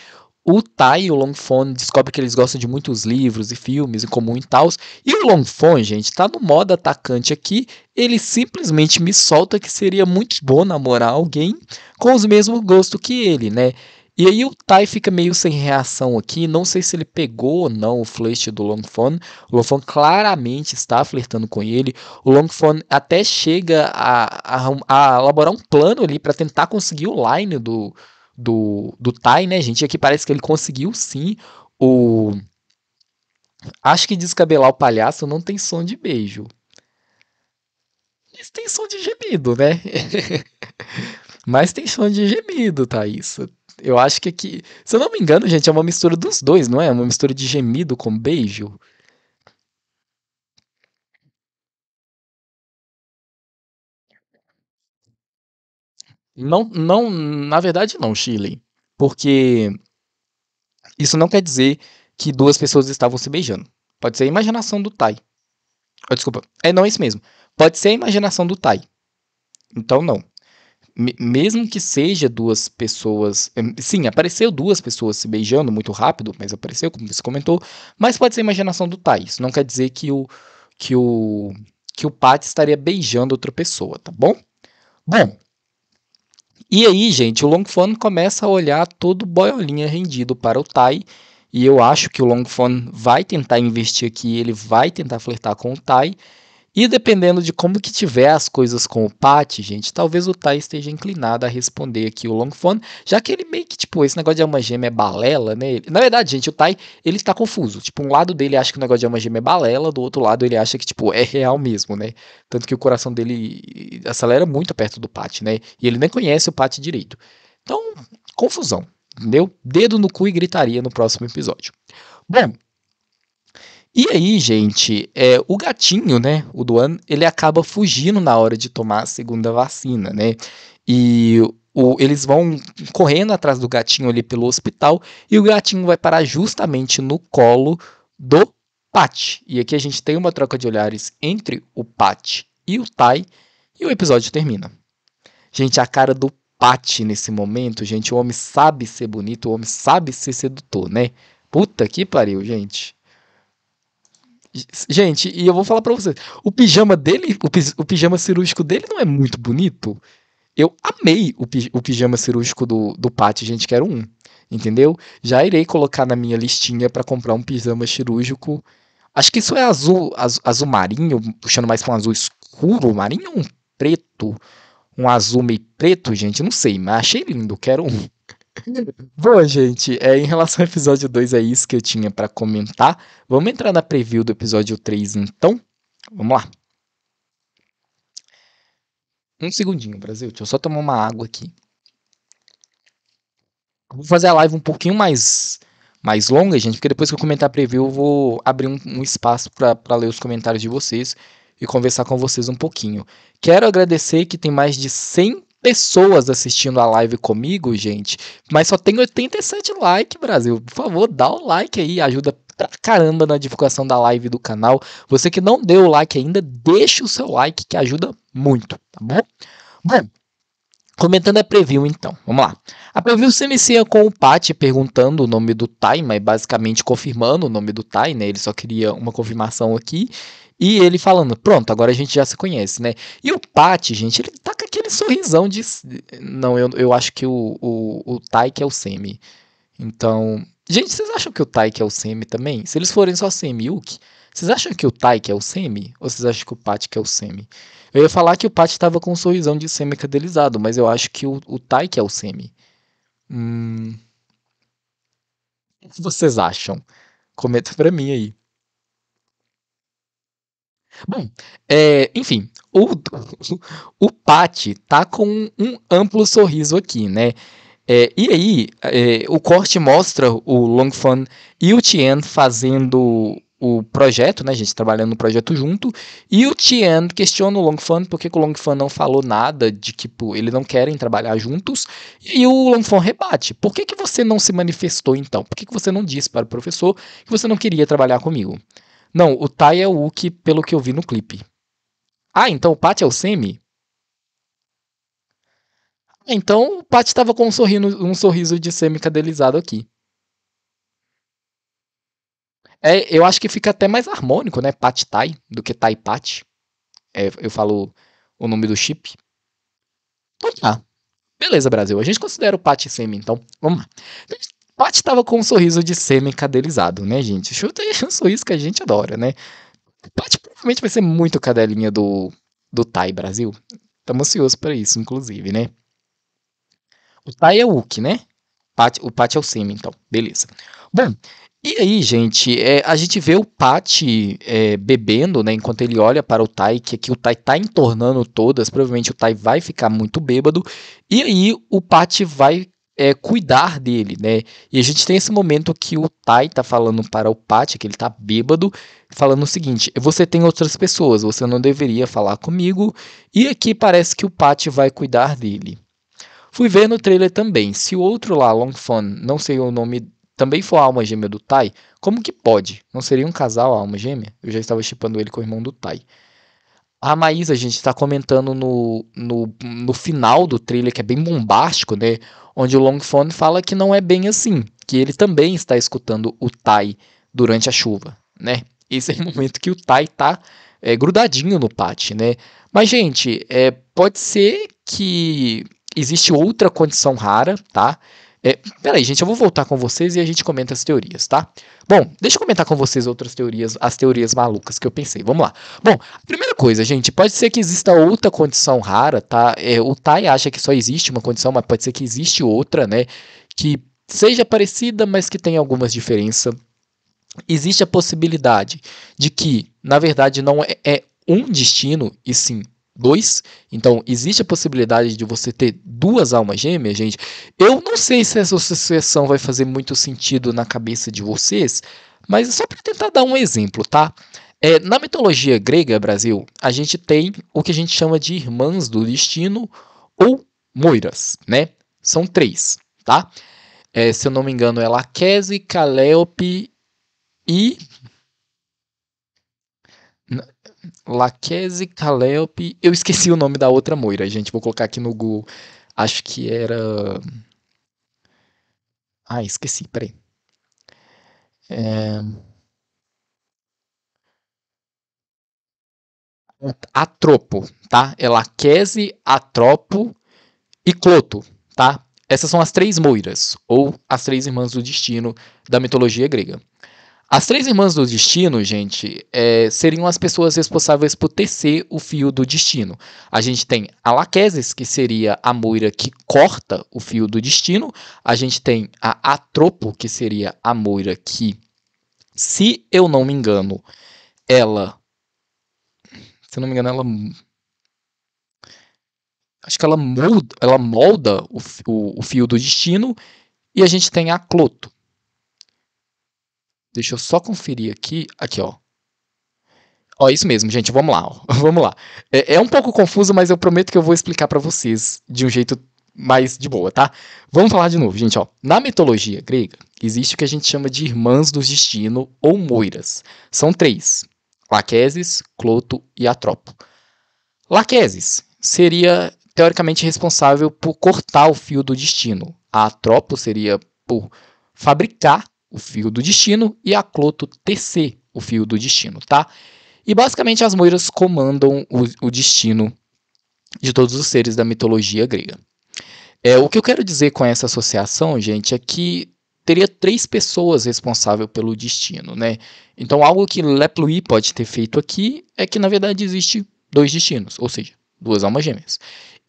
o Tai e o Longfone descobre que eles gostam de muitos livros e filmes em comum e tal. E o Longfone, gente, tá no modo atacante aqui. Ele simplesmente me solta que seria muito bom namorar alguém com os mesmos gostos que ele, né? E aí o Tai fica meio sem reação aqui, não sei se ele pegou ou não o flash do Longfon. O Longfon claramente está flertando com ele. O Longfon até chega a, a, a elaborar um plano ali para tentar conseguir o line do, do, do Tai, né, gente? E aqui parece que ele conseguiu sim o. Acho que descabelar o palhaço não tem som de beijo. Mas tem som de gemido, né? Mas tem som de gemido, Thaisa. Eu acho que aqui. Se eu não me engano, gente, é uma mistura dos dois, não é? Uma mistura de gemido com beijo. Não, não, na verdade não, Shirley. Porque isso não quer dizer que duas pessoas estavam se beijando. Pode ser a imaginação do Tai. Oh, desculpa, é não é isso mesmo. Pode ser a imaginação do Tai. Então não mesmo que seja duas pessoas. Sim, apareceu duas pessoas se beijando muito rápido, mas apareceu, como você comentou. Mas pode ser a imaginação do Isso Não quer dizer que o. que o. que o Pat estaria beijando outra pessoa, tá bom? Bom. E aí, gente, o Longfone começa a olhar todo boiolinha rendido para o Tai. E eu acho que o Longfone vai tentar investir aqui, ele vai tentar flertar com o Tai. E dependendo de como que tiver as coisas com o Pat, gente, talvez o Tai esteja inclinado a responder aqui o Phone, já que ele meio que, tipo, esse negócio de alma gêmea é balela, né? na verdade, gente, o Tai, ele tá confuso. Tipo, um lado dele acha que o negócio de alma gêmea é balela, do outro lado ele acha que, tipo, é real mesmo, né? Tanto que o coração dele acelera muito perto do Pat, né? E ele nem conhece o Pat direito. Então, confusão, entendeu? Dedo no cu e gritaria no próximo episódio. Bom, e aí, gente, é, o gatinho, né, o Duan, ele acaba fugindo na hora de tomar a segunda vacina, né? E o, eles vão correndo atrás do gatinho ali pelo hospital e o gatinho vai parar justamente no colo do Pat. E aqui a gente tem uma troca de olhares entre o Pat e o Tai e o episódio termina. Gente, a cara do Pat nesse momento, gente, o homem sabe ser bonito, o homem sabe ser sedutor, né? Puta que pariu, gente. Gente, e eu vou falar pra vocês: o pijama dele, o, o pijama cirúrgico dele não é muito bonito. Eu amei o, o pijama cirúrgico do, do Pat, gente, quero um. Entendeu? Já irei colocar na minha listinha para comprar um pijama cirúrgico. Acho que isso é azul, azul, azul marinho, puxando mais pra um azul escuro, marinho ou um preto? Um azul meio preto, gente, não sei, mas achei lindo, quero um. Bom, gente, é, em relação ao episódio 2, é isso que eu tinha para comentar. Vamos entrar na preview do episódio 3, então? Vamos lá. Um segundinho, Brasil. Deixa eu só tomar uma água aqui. Vou fazer a live um pouquinho mais, mais longa, gente, porque depois que eu comentar a preview, eu vou abrir um, um espaço para ler os comentários de vocês e conversar com vocês um pouquinho. Quero agradecer que tem mais de 100 pessoas assistindo a live comigo, gente. Mas só tem 87 likes, Brasil. Por favor, dá o like aí, ajuda pra caramba na divulgação da live do canal. Você que não deu o like ainda, deixa o seu like que ajuda muito, tá bom? Bom, Comentando a preview, então. Vamos lá. A preview se inicia com o Pat perguntando o nome do Tai, mas basicamente confirmando o nome do Tai, né? Ele só queria uma confirmação aqui. E ele falando, pronto, agora a gente já se conhece, né? E o Pat, gente, ele tá com aquele sorrisão de. Não, eu, eu acho que o, o, o Taik é o Semi. Então. Gente, vocês acham que o Taik é o Semi também? Se eles forem só Semi Uke, Yuki, vocês acham que o Taik é o Semi? Ou vocês acham que o Pat é o Semi? Eu ia falar que o Pat tava com um sorrisão de Semi cadelizado, mas eu acho que o, o Taik é o Semi. Hum. O que vocês acham? Comenta pra mim aí. Bom, é, enfim, o, o Pat tá com um amplo sorriso aqui, né? É, e aí, é, o corte mostra o Longfan e o Tian fazendo o projeto, né? A gente trabalhando no projeto junto. E o Tian questiona o Longfan por que, o Longfan não falou nada de que tipo, eles não querem trabalhar juntos. E o Longfan rebate: por que, que você não se manifestou então? Por que, que você não disse para o professor que você não queria trabalhar comigo? Não, o Tai é o Uki, pelo que eu vi no clipe. Ah, então o Pat é o Semi? Ah, então o Pat estava com um, sorrindo, um sorriso de Semi cadelizado aqui. É, eu acho que fica até mais harmônico, né? Pat Tai do que Tai Pat. É, eu falo o nome do chip. Então tá. Beleza, Brasil. A gente considera o Pat Semi, então. Vamos lá. Paty estava com um sorriso de semi-cadelizado, né, gente? O Chuta é um sorriso que a gente adora, né? Paty provavelmente vai ser muito cadelinha do, do Thai Brasil. Estamos ansiosos para isso, inclusive, né? O Thai é o Uki, né? Pat, o Pat é o Semi, então. Beleza. Bom, e aí, gente, é, a gente vê o Pat é, bebendo, né? Enquanto ele olha para o Tai, que aqui o Tai tá entornando todas. Provavelmente o Tai vai ficar muito bêbado. E aí o Pat vai é, cuidar dele, né? E a gente tem esse momento que o Tai tá falando para o Pat, que ele tá bêbado, falando o seguinte: você tem outras pessoas, você não deveria falar comigo. E aqui parece que o Pat vai cuidar dele. Fui ver no trailer também, se o outro lá, Longfon, não sei o nome, também for alma gêmea do Tai, como que pode? Não seria um casal alma gêmea? Eu já estava chipando ele com o irmão do Tai. A Maísa, a gente está comentando no, no, no final do trailer, que é bem bombástico, né? Onde o Longphone fala que não é bem assim, que ele também está escutando o Tai durante a chuva, né? Esse é o momento que o Tai tá é, grudadinho no Pat, né? Mas, gente, é, pode ser que existe outra condição rara, tá? É, peraí, gente, eu vou voltar com vocês e a gente comenta as teorias, tá? Bom, deixa eu comentar com vocês outras teorias, as teorias malucas que eu pensei. Vamos lá. Bom, primeira coisa, gente, pode ser que exista outra condição rara, tá? É, o Tai acha que só existe uma condição, mas pode ser que existe outra, né? Que seja parecida, mas que tenha algumas diferenças. Existe a possibilidade de que, na verdade, não é, é um destino, e sim dois, Então, existe a possibilidade de você ter duas almas gêmeas, gente. Eu não sei se essa associação vai fazer muito sentido na cabeça de vocês, mas é só para tentar dar um exemplo, tá? É, na mitologia grega, Brasil, a gente tem o que a gente chama de irmãs do destino ou moiras, né? São três, tá? É, se eu não me engano, é Laquese, Caléope e Laquese Caleope. Eu esqueci o nome da outra moira, gente. Vou colocar aqui no Google. Acho que era. Ah, esqueci, peraí. É... Atropo, tá? É Laquese, Atropo e Cloto, tá? Essas são as três moiras, ou as três irmãs do destino da mitologia grega. As três irmãs do destino, gente, é, seriam as pessoas responsáveis por tecer o fio do destino. A gente tem a Laqueses, que seria a moira que corta o fio do destino. A gente tem a Atropo, que seria a moira que, se eu não me engano, ela. Se eu não me engano, ela. Acho que ela molda, ela molda o, o, o fio do destino. E a gente tem a Cloto, Deixa eu só conferir aqui. Aqui, ó. Ó, isso mesmo, gente. Vamos lá. Ó. Vamos lá. É, é, um pouco confuso, mas eu prometo que eu vou explicar para vocês de um jeito mais de boa, tá? Vamos falar de novo, gente. Ó. Na mitologia grega, existe o que a gente chama de irmãs do destino ou moiras. São três: Laqueses, Cloto e Atropo. Laqueses seria teoricamente responsável por cortar o fio do destino. A Atropo seria por fabricar o fio do destino, e a Cloto TC, o fio do destino, tá? E basicamente as moiras comandam o, o destino de todos os seres da mitologia grega. É, o que eu quero dizer com essa associação, gente, é que teria três pessoas responsáveis pelo destino, né? Então, algo que Leplui pode ter feito aqui é que, na verdade, existe dois destinos, ou seja, duas almas gêmeas.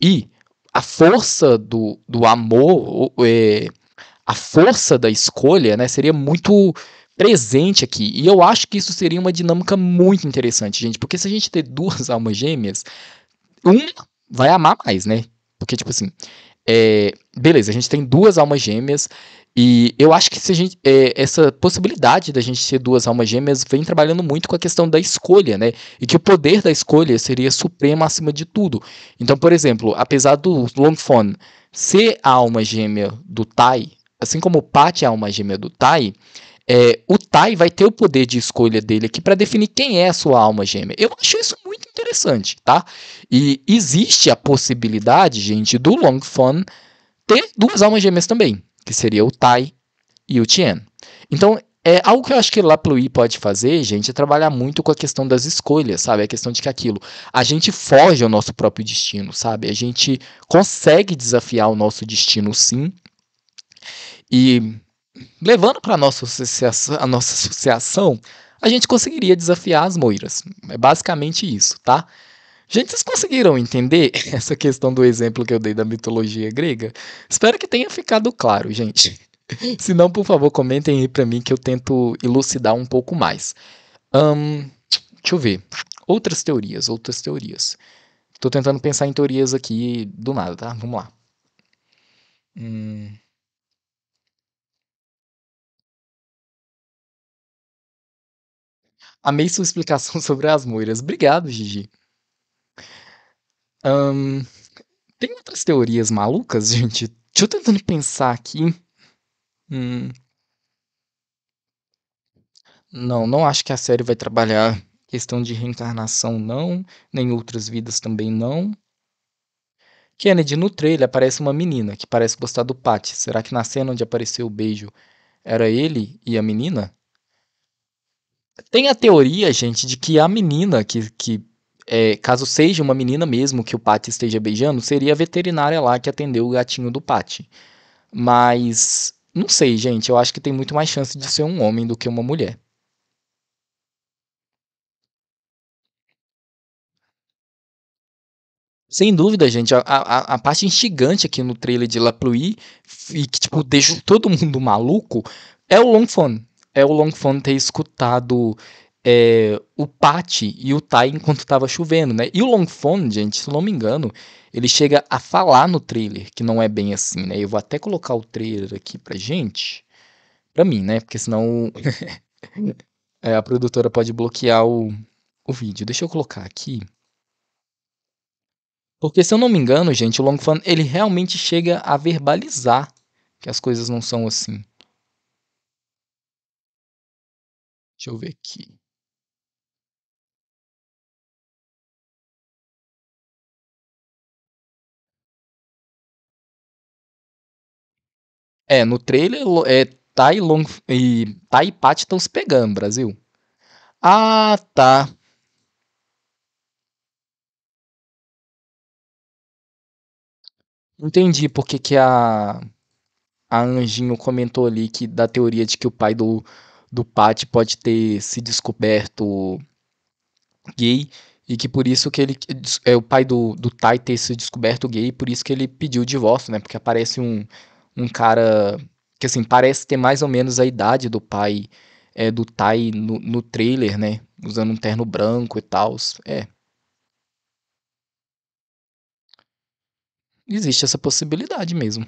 E a força do, do amor é, a força da escolha, né, seria muito presente aqui. E eu acho que isso seria uma dinâmica muito interessante, gente, porque se a gente ter duas almas gêmeas, uma vai amar mais, né? Porque, tipo assim, é, beleza, a gente tem duas almas gêmeas, e eu acho que se a gente, é, essa possibilidade da gente ter duas almas gêmeas vem trabalhando muito com a questão da escolha, né? E que o poder da escolha seria supremo acima de tudo. Então, por exemplo, apesar do Longfon ser a alma gêmea do Tai, assim como o Pati é alma gêmea do Tai, é, o Tai vai ter o poder de escolha dele aqui para definir quem é a sua alma gêmea. Eu acho isso muito interessante, tá? E existe a possibilidade, gente, do Longfon ter duas almas gêmeas também, que seria o Tai e o Tien. Então, é algo que eu acho que Laplui pode fazer, gente, é trabalhar muito com a questão das escolhas, sabe? A questão de que aquilo, a gente foge ao nosso próprio destino, sabe? A gente consegue desafiar o nosso destino, sim. E levando para a nossa associação, a gente conseguiria desafiar as moiras. É basicamente isso, tá? Gente, vocês conseguiram entender essa questão do exemplo que eu dei da mitologia grega? Espero que tenha ficado claro, gente. Se não, por favor, comentem aí para mim que eu tento elucidar um pouco mais. Um, deixa eu ver. Outras teorias, outras teorias. Tô tentando pensar em teorias aqui do nada, tá? Vamos lá. Hum. Amei sua explicação sobre as moiras. Obrigado, Gigi. Um, tem outras teorias malucas, gente? Deixa eu tentando pensar aqui. Hum. Não, não acho que a série vai trabalhar questão de reencarnação, não. Nem outras vidas também não. Kennedy, no trailer aparece uma menina que parece gostar do Pat. Será que na cena onde apareceu o beijo era ele e a menina? Tem a teoria, gente, de que a menina que, que é, caso seja uma menina mesmo que o Pat esteja beijando, seria a veterinária lá que atendeu o gatinho do Pat. Mas não sei, gente, eu acho que tem muito mais chance de ser um homem do que uma mulher. Sem dúvida, gente, a, a, a parte instigante aqui no trailer de La Pluie, e que, tipo, deixa todo mundo maluco, é o Longphone é o Longfon ter escutado é, o Pati e o Tai enquanto estava chovendo, né? E o Longfon, gente, se não me engano, ele chega a falar no trailer que não é bem assim, né? Eu vou até colocar o trailer aqui pra gente, pra mim, né? Porque senão é, a produtora pode bloquear o, o vídeo. Deixa eu colocar aqui. Porque se eu não me engano, gente, o Longfan ele realmente chega a verbalizar que as coisas não são assim. Deixa eu ver aqui. É, no trailer é Tai Long e Tai Pat estão se pegando, Brasil. Ah, tá. Entendi porque que a a Anjinho comentou ali que da teoria de que o pai do do Pat pode ter se descoberto gay e que por isso que ele é o pai do do Tai ter se descoberto gay e por isso que ele pediu o divórcio, né? Porque aparece um um cara que assim parece ter mais ou menos a idade do pai é, do Tai no, no trailer, né? Usando um terno branco e tal. É. Existe essa possibilidade mesmo.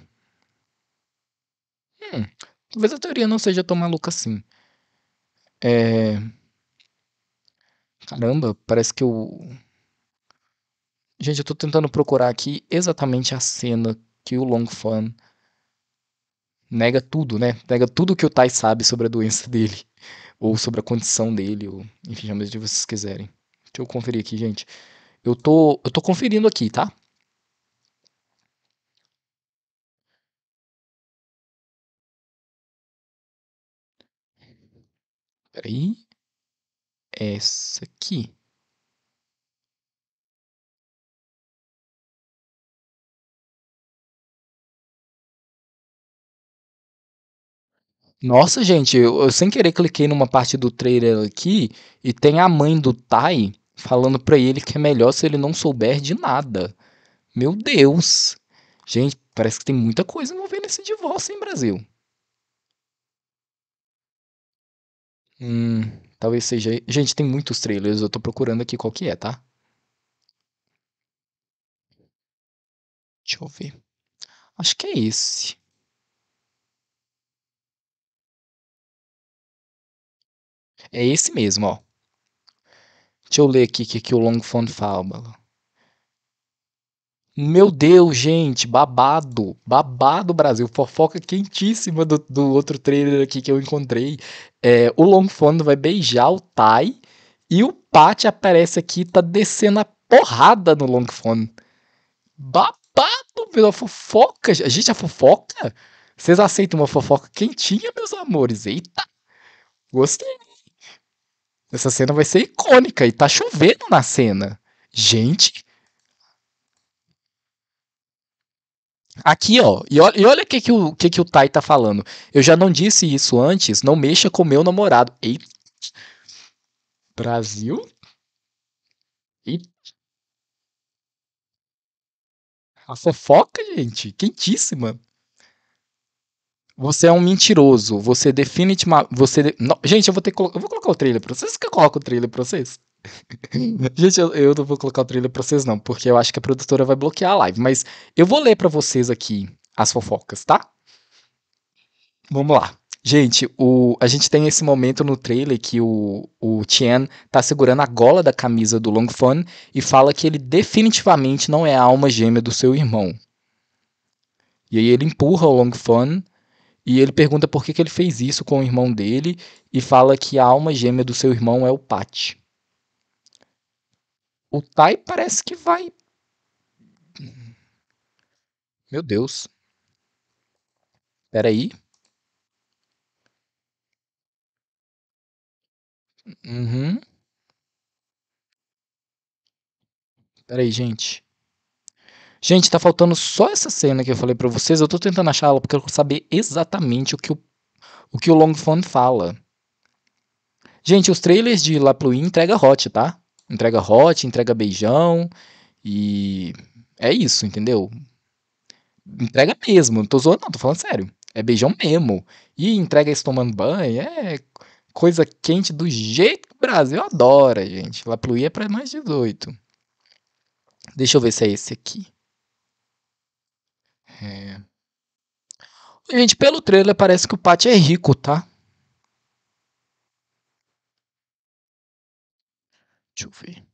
Hum, talvez a teoria não seja tão maluca assim. É... Caramba, parece que eu. Gente, eu tô tentando procurar aqui exatamente a cena que o Long Fan nega tudo, né? Nega tudo que o Tai sabe sobre a doença dele, ou sobre a condição dele, ou enfim, chama de vocês quiserem. Deixa eu conferir aqui, gente. Eu tô, eu tô conferindo aqui, tá? Peraí. Essa aqui. Nossa, gente, eu, eu sem querer cliquei numa parte do trailer aqui e tem a mãe do Tai falando pra ele que é melhor se ele não souber de nada. Meu Deus! Gente, parece que tem muita coisa envolvendo esse divórcio, em Brasil? Hum, talvez seja. Gente, tem muitos trailers, eu tô procurando aqui qual que é, tá? Deixa eu ver. Acho que é esse. É esse mesmo, ó. Deixa eu ler aqui o que, que o Longfond fala. Meu Deus, gente, babado, babado Brasil, fofoca quentíssima do, do outro trailer aqui que eu encontrei. É, o Longfondo vai beijar o Tai e o Pat aparece aqui tá descendo a porrada no Longfondo. Babado, pela a fofoca, a gente, a fofoca? Vocês aceitam uma fofoca quentinha, meus amores? Eita, gostei. Essa cena vai ser icônica e tá chovendo na cena. Gente, Aqui, ó, e olha, e olha o que, que, o, que, que o Tai tá falando. Eu já não disse isso antes, não mexa com meu namorado. Eita. Brasil? Eita. A fofoca, gente, quentíssima. Você é um mentiroso. Você definitivamente. Você de... não, gente, eu vou ter que colocar. Eu vou colocar o trailer pra vocês. Vocês que eu coloco o trailer pra vocês? Gente, eu, eu, não vou colocar o trailer pra vocês, não, porque eu acho que a produtora vai bloquear a live. Mas eu vou ler para vocês aqui as fofocas, tá? Vamos lá. Gente, o, a gente tem esse momento no trailer que o, o Tien tá segurando a gola da camisa do Long Fun e fala que ele definitivamente não é a alma gêmea do seu irmão. E aí ele empurra o Long Fun e ele pergunta por que, que ele fez isso com o irmão dele e fala que a alma gêmea do seu irmão é o Pat o Tai parece que vai. Meu Deus. Espera aí. Uhum. Pera aí, gente. Gente, tá faltando só essa cena que eu falei para vocês. Eu tô tentando achar ela porque eu quero saber exatamente o que o, o, que o Longfond fala. Gente, os trailers de La Pluie entrega hot, tá? Entrega hot, entrega beijão e é isso, entendeu? Entrega mesmo, não tô zoando, não, tô falando sério. É beijão mesmo. E entrega isso tomando banho, é coisa quente do jeito que o Brasil adora, gente. Lá pro I é pra mais 18. Deixa eu ver se é esse aqui. É... Gente, pelo trailer parece que o Pat é rico, tá? Deixa eu ver.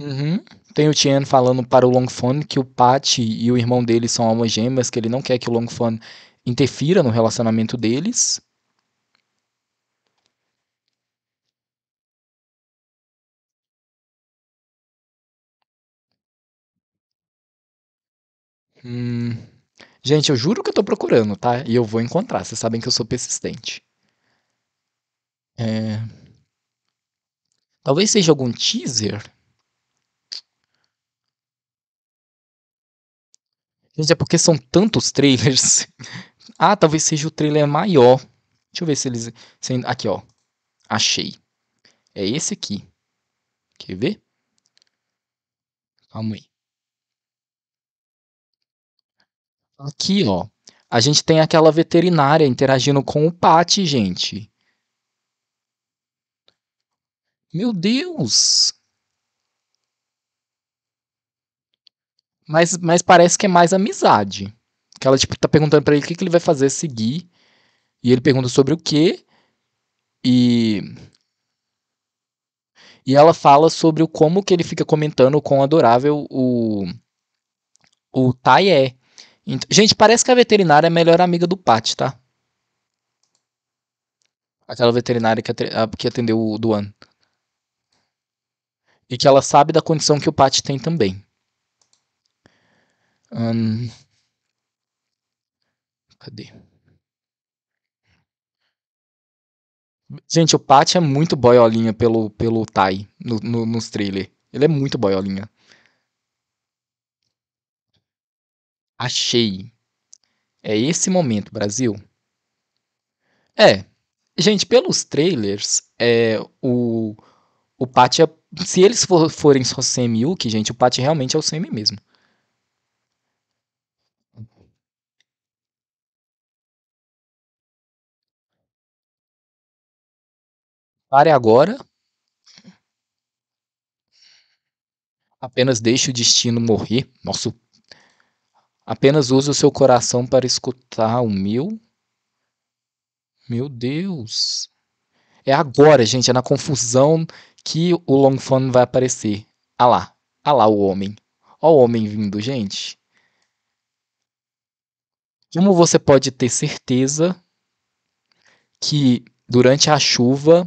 Uhum. Tem o Tien falando para o Longfone que o Pat e o irmão dele são homogêneos que ele não quer que o Longfone interfira no relacionamento deles. Hum. Gente, eu juro que eu tô procurando, tá? E eu vou encontrar, vocês sabem que eu sou persistente. É... Talvez seja algum teaser. Gente, é porque são tantos trailers. ah, talvez seja o trailer maior. Deixa eu ver se eles. Aqui, ó. Achei. É esse aqui. Quer ver? Calma aí. Aqui, ó. A gente tem aquela veterinária interagindo com o Pat, gente. Meu Deus! Mas, mas parece que é mais amizade. Que ela, tipo, tá perguntando para ele o que, que ele vai fazer seguir. E ele pergunta sobre o quê. E. E ela fala sobre o como que ele fica comentando com o adorável o. O Taié. Então, gente, parece que a veterinária é a melhor amiga do Pat, tá? Aquela veterinária que, que atendeu o Duan. E que ela sabe da condição que o Pat tem também. Hum... Cadê? Gente, o Pat é muito boiolinha pelo, pelo Tai no, no, nos trailers. Ele é muito boiolinha. Achei. É esse momento, Brasil. É. Gente, pelos trailers, é, o, o Pat. É, se eles for, forem só semi e Yuki, gente, o Pat realmente é o semi mesmo. Pare agora. Apenas deixe o destino morrer. Nosso Apenas use o seu coração para escutar o meu. Meu Deus. É agora, gente, é na confusão que o Longfan vai aparecer. Ah lá, ah lá o homem. Ó o homem vindo, gente. Como você pode ter certeza que durante a chuva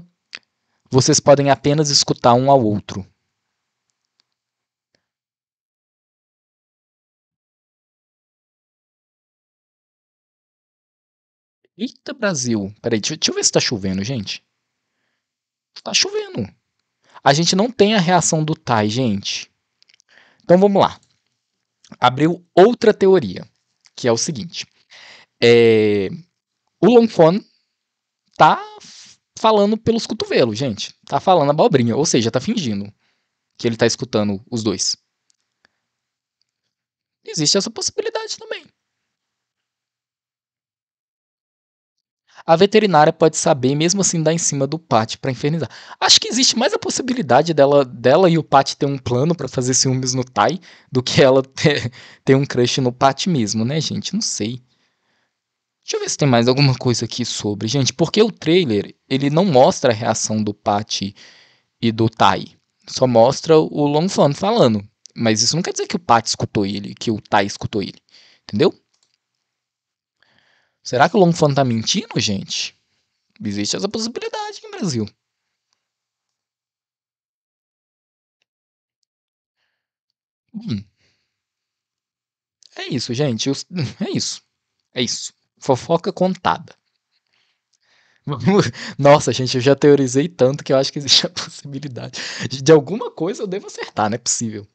vocês podem apenas escutar um ao outro? Eita, Brasil. Peraí, deixa, deixa eu ver se tá chovendo, gente. Tá chovendo. A gente não tem a reação do Tai, gente. Então vamos lá. Abriu outra teoria, que é o seguinte. É... O Longfon tá falando pelos cotovelos, gente. Tá falando abobrinha, ou seja, tá fingindo que ele tá escutando os dois. Existe essa possibilidade também. a veterinária pode saber, mesmo assim dar em cima do Pat para infernizar. Acho que existe mais a possibilidade dela, dela e o Pat ter um plano para fazer ciúmes no Tai do que ela ter, ter um crush no Pat mesmo, né, gente? Não sei. Deixa eu ver se tem mais alguma coisa aqui sobre, gente, porque o trailer, ele não mostra a reação do Pat e do Tai. Só mostra o Longfan falando. Mas isso não quer dizer que o Pat escutou ele, que o Tai escutou ele. Entendeu? Será que o Longfan tá mentindo, gente? Existe essa possibilidade no Brasil. Hum. É isso, gente. É isso. É isso. Fofoca contada. Nossa, gente, eu já teorizei tanto que eu acho que existe a possibilidade. De alguma coisa eu devo acertar, não é possível.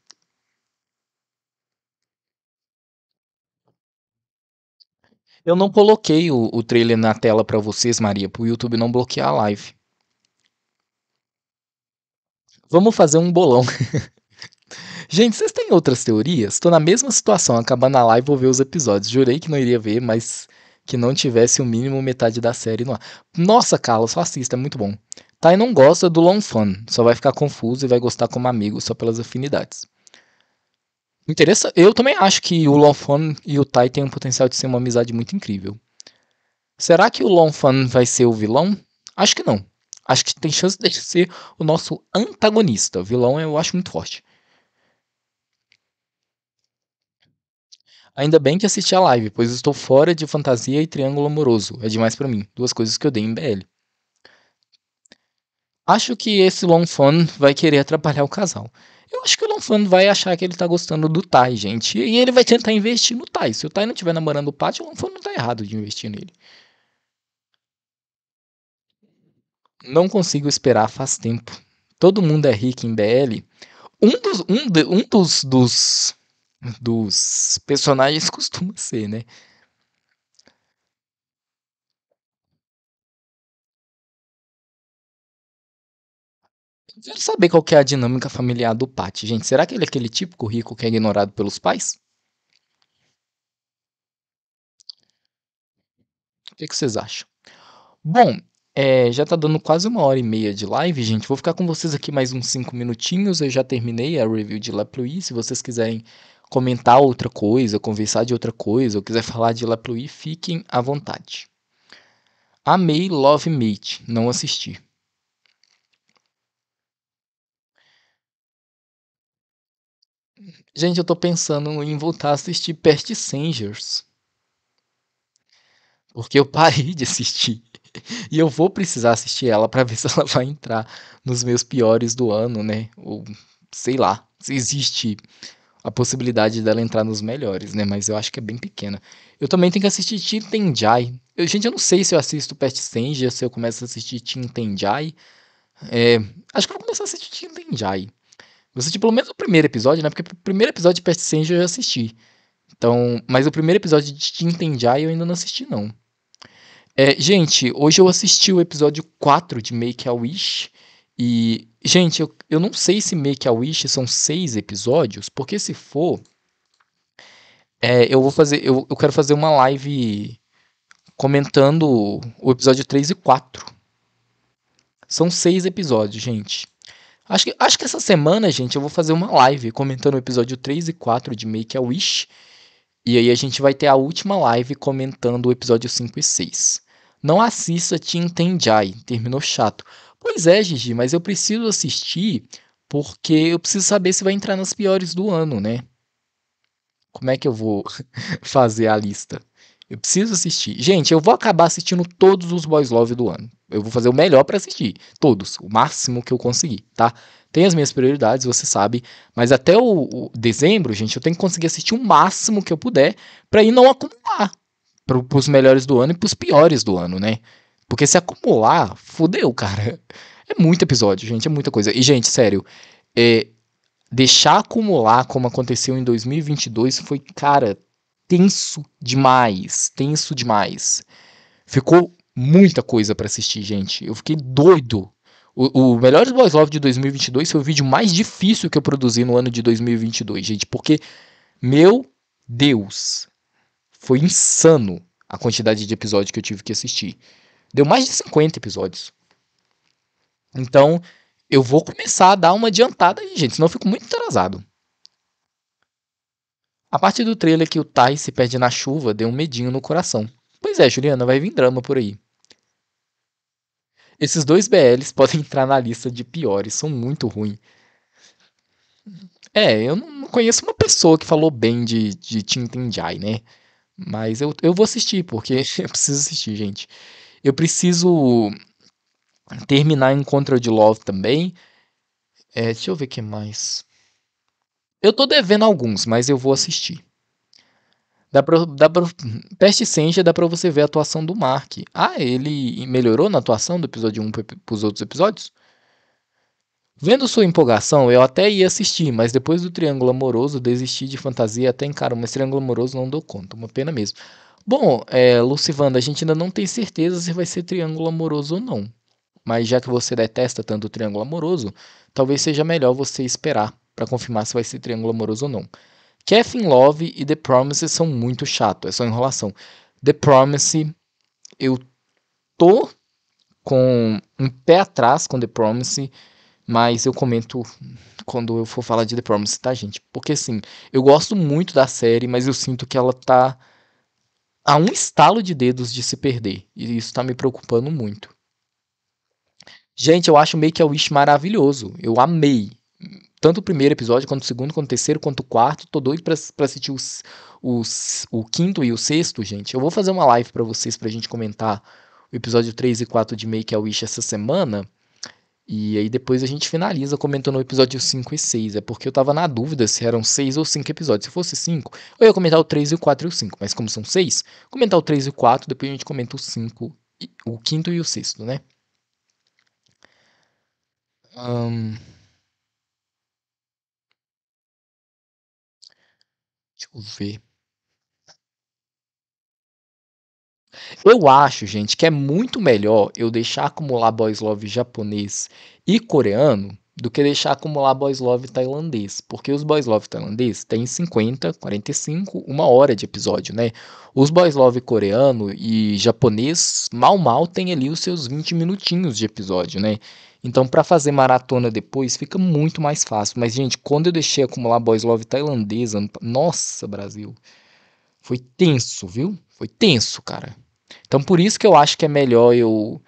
Eu não coloquei o, o trailer na tela para vocês, Maria, para o YouTube não bloquear a live. Vamos fazer um bolão. Gente, vocês têm outras teorias? Estou na mesma situação, acabando a live, vou ver os episódios. Jurei que não iria ver, mas que não tivesse o mínimo metade da série no ar. Nossa, Carlos, só assista, é muito bom. Thay não gosta do Long Fun, só vai ficar confuso e vai gostar como amigo só pelas afinidades. Interessa? Eu também acho que o Longfan e o Tai têm um potencial de ser uma amizade muito incrível. Será que o Longfan vai ser o vilão? Acho que não. Acho que tem chance de ser o nosso antagonista. O vilão eu acho muito forte. Ainda bem que assisti a live, pois estou fora de fantasia e triângulo amoroso. É demais para mim. Duas coisas que eu dei em BL. Acho que esse Longfan vai querer atrapalhar o casal eu acho que o Lonfan vai achar que ele tá gostando do Tai, gente. E ele vai tentar investir no Tai. Se o Tai não estiver namorando o Pat, o Lonfan não tá errado de investir nele. Não consigo esperar faz tempo. Todo mundo é rico em BL. Um dos, um, de, um dos, dos, dos personagens costuma ser, né? quero saber qual que é a dinâmica familiar do Pat. gente. Será que ele é aquele típico rico que é ignorado pelos pais? O que, que vocês acham? Bom, é, já tá dando quase uma hora e meia de live, gente. Vou ficar com vocês aqui mais uns cinco minutinhos. Eu já terminei a review de La Pluie. Se vocês quiserem comentar outra coisa, conversar de outra coisa, ou quiser falar de La Pluie, fiquem à vontade. Amei Love Mate, não assisti. Gente, eu tô pensando em voltar a assistir Pest Sangers. Porque eu parei de assistir. E eu vou precisar assistir ela para ver se ela vai entrar nos meus piores do ano, né? Ou sei lá, se existe a possibilidade dela entrar nos melhores, né? Mas eu acho que é bem pequena. Eu também tenho que assistir Tim Eu, gente, eu não sei se eu assisto Past Stranger, se eu começo a assistir Tim É, acho que eu vou começar a assistir Tim você, tipo, pelo menos o primeiro episódio, né? Porque o primeiro episódio de Pet Sense eu já assisti. Então, mas o primeiro episódio de Tintenjai eu ainda não assisti, não. É, gente, hoje eu assisti o episódio 4 de Make a Wish. E, gente, eu, eu não sei se Make a Wish são seis episódios, porque se for. É, eu vou fazer. Eu, eu quero fazer uma live comentando o episódio 3 e 4. São seis episódios, gente. Acho que, acho que essa semana, gente, eu vou fazer uma live comentando o episódio 3 e 4 de Make a Wish. E aí a gente vai ter a última live comentando o episódio 5 e 6. Não assista Tim Jai, terminou chato. Pois é, Gigi, mas eu preciso assistir porque eu preciso saber se vai entrar nas piores do ano, né? Como é que eu vou fazer a lista? Eu preciso assistir. Gente, eu vou acabar assistindo todos os Boys Love do ano. Eu vou fazer o melhor para assistir. Todos. O máximo que eu conseguir, tá? Tem as minhas prioridades, você sabe. Mas até o, o dezembro, gente, eu tenho que conseguir assistir o máximo que eu puder para ir não acumular. Pro, pros melhores do ano e pros piores do ano, né? Porque se acumular, fudeu, cara. É muito episódio, gente. É muita coisa. E, gente, sério. É, deixar acumular como aconteceu em 2022 foi, cara, tenso demais, tenso demais. Ficou muita coisa para assistir, gente. Eu fiquei doido. O, o Melhores Boys Love de 2022 foi o vídeo mais difícil que eu produzi no ano de 2022, gente, porque, meu Deus, foi insano a quantidade de episódios que eu tive que assistir. Deu mais de 50 episódios. Então, eu vou começar a dar uma adiantada aí, gente, senão eu fico muito atrasado. A parte do trailer que o Tai se perde na chuva deu um medinho no coração. Pois é, Juliana, vai vir drama por aí. Esses dois BLs podem entrar na lista de piores, são muito ruins. É, eu não conheço uma pessoa que falou bem de, de Jai, né? Mas eu, eu vou assistir, porque eu preciso assistir, gente. Eu preciso terminar Encontro de Love também. É, deixa eu ver o que mais. Eu tô devendo alguns, mas eu vou uhum. assistir. Dá pra, dá pra, Peste Senja dá pra você ver a atuação do Mark. Ah, ele melhorou na atuação do episódio 1 pros outros episódios? Vendo sua empolgação, eu até ia assistir, mas depois do Triângulo Amoroso, desisti de fantasia até encarar, mas Triângulo Amoroso não dou conta, uma pena mesmo. Bom, é, Lucivanda, a gente ainda não tem certeza se vai ser Triângulo Amoroso ou não. Mas já que você detesta tanto o Triângulo Amoroso, talvez seja melhor você esperar para confirmar se vai ser triângulo amoroso ou não. Kevin Love e The Promise são muito chato, é só enrolação. The Promise, eu tô com um pé atrás com The Promise, mas eu comento quando eu for falar de The Promise, tá, gente? Porque assim, eu gosto muito da série, mas eu sinto que ela tá a um estalo de dedos de se perder, e isso tá me preocupando muito. Gente, eu acho Make a Wish maravilhoso. Eu amei tanto o primeiro episódio, quanto o segundo, quanto o terceiro, quanto o quarto. Tô doido pra, pra assistir os, os, o quinto e o sexto, gente. Eu vou fazer uma live para vocês pra gente comentar o episódio 3 e 4 de Make a Wish essa semana. E aí depois a gente finaliza comentando o episódio 5 e 6. É porque eu tava na dúvida se eram 6 ou 5 episódios. Se fosse 5, eu ia comentar o 3 e o 4 e o 5. Mas como são 6, comentar o 3 e o 4, depois a gente comenta o 5, o quinto e o sexto, né? Um... Deixa eu ver. Eu acho, gente, que é muito melhor eu deixar acumular boys love japonês e coreano do que deixar acumular boys love tailandês, porque os boys love tailandês têm 50, 45, uma hora de episódio, né? Os boys love coreano e japonês mal mal tem ali os seus 20 minutinhos de episódio, né? Então, para fazer maratona depois, fica muito mais fácil. Mas, gente, quando eu deixei acumular Boys Love tailandesa, nossa, Brasil, foi tenso, viu? Foi tenso, cara. Então, por isso que eu acho que é melhor eu,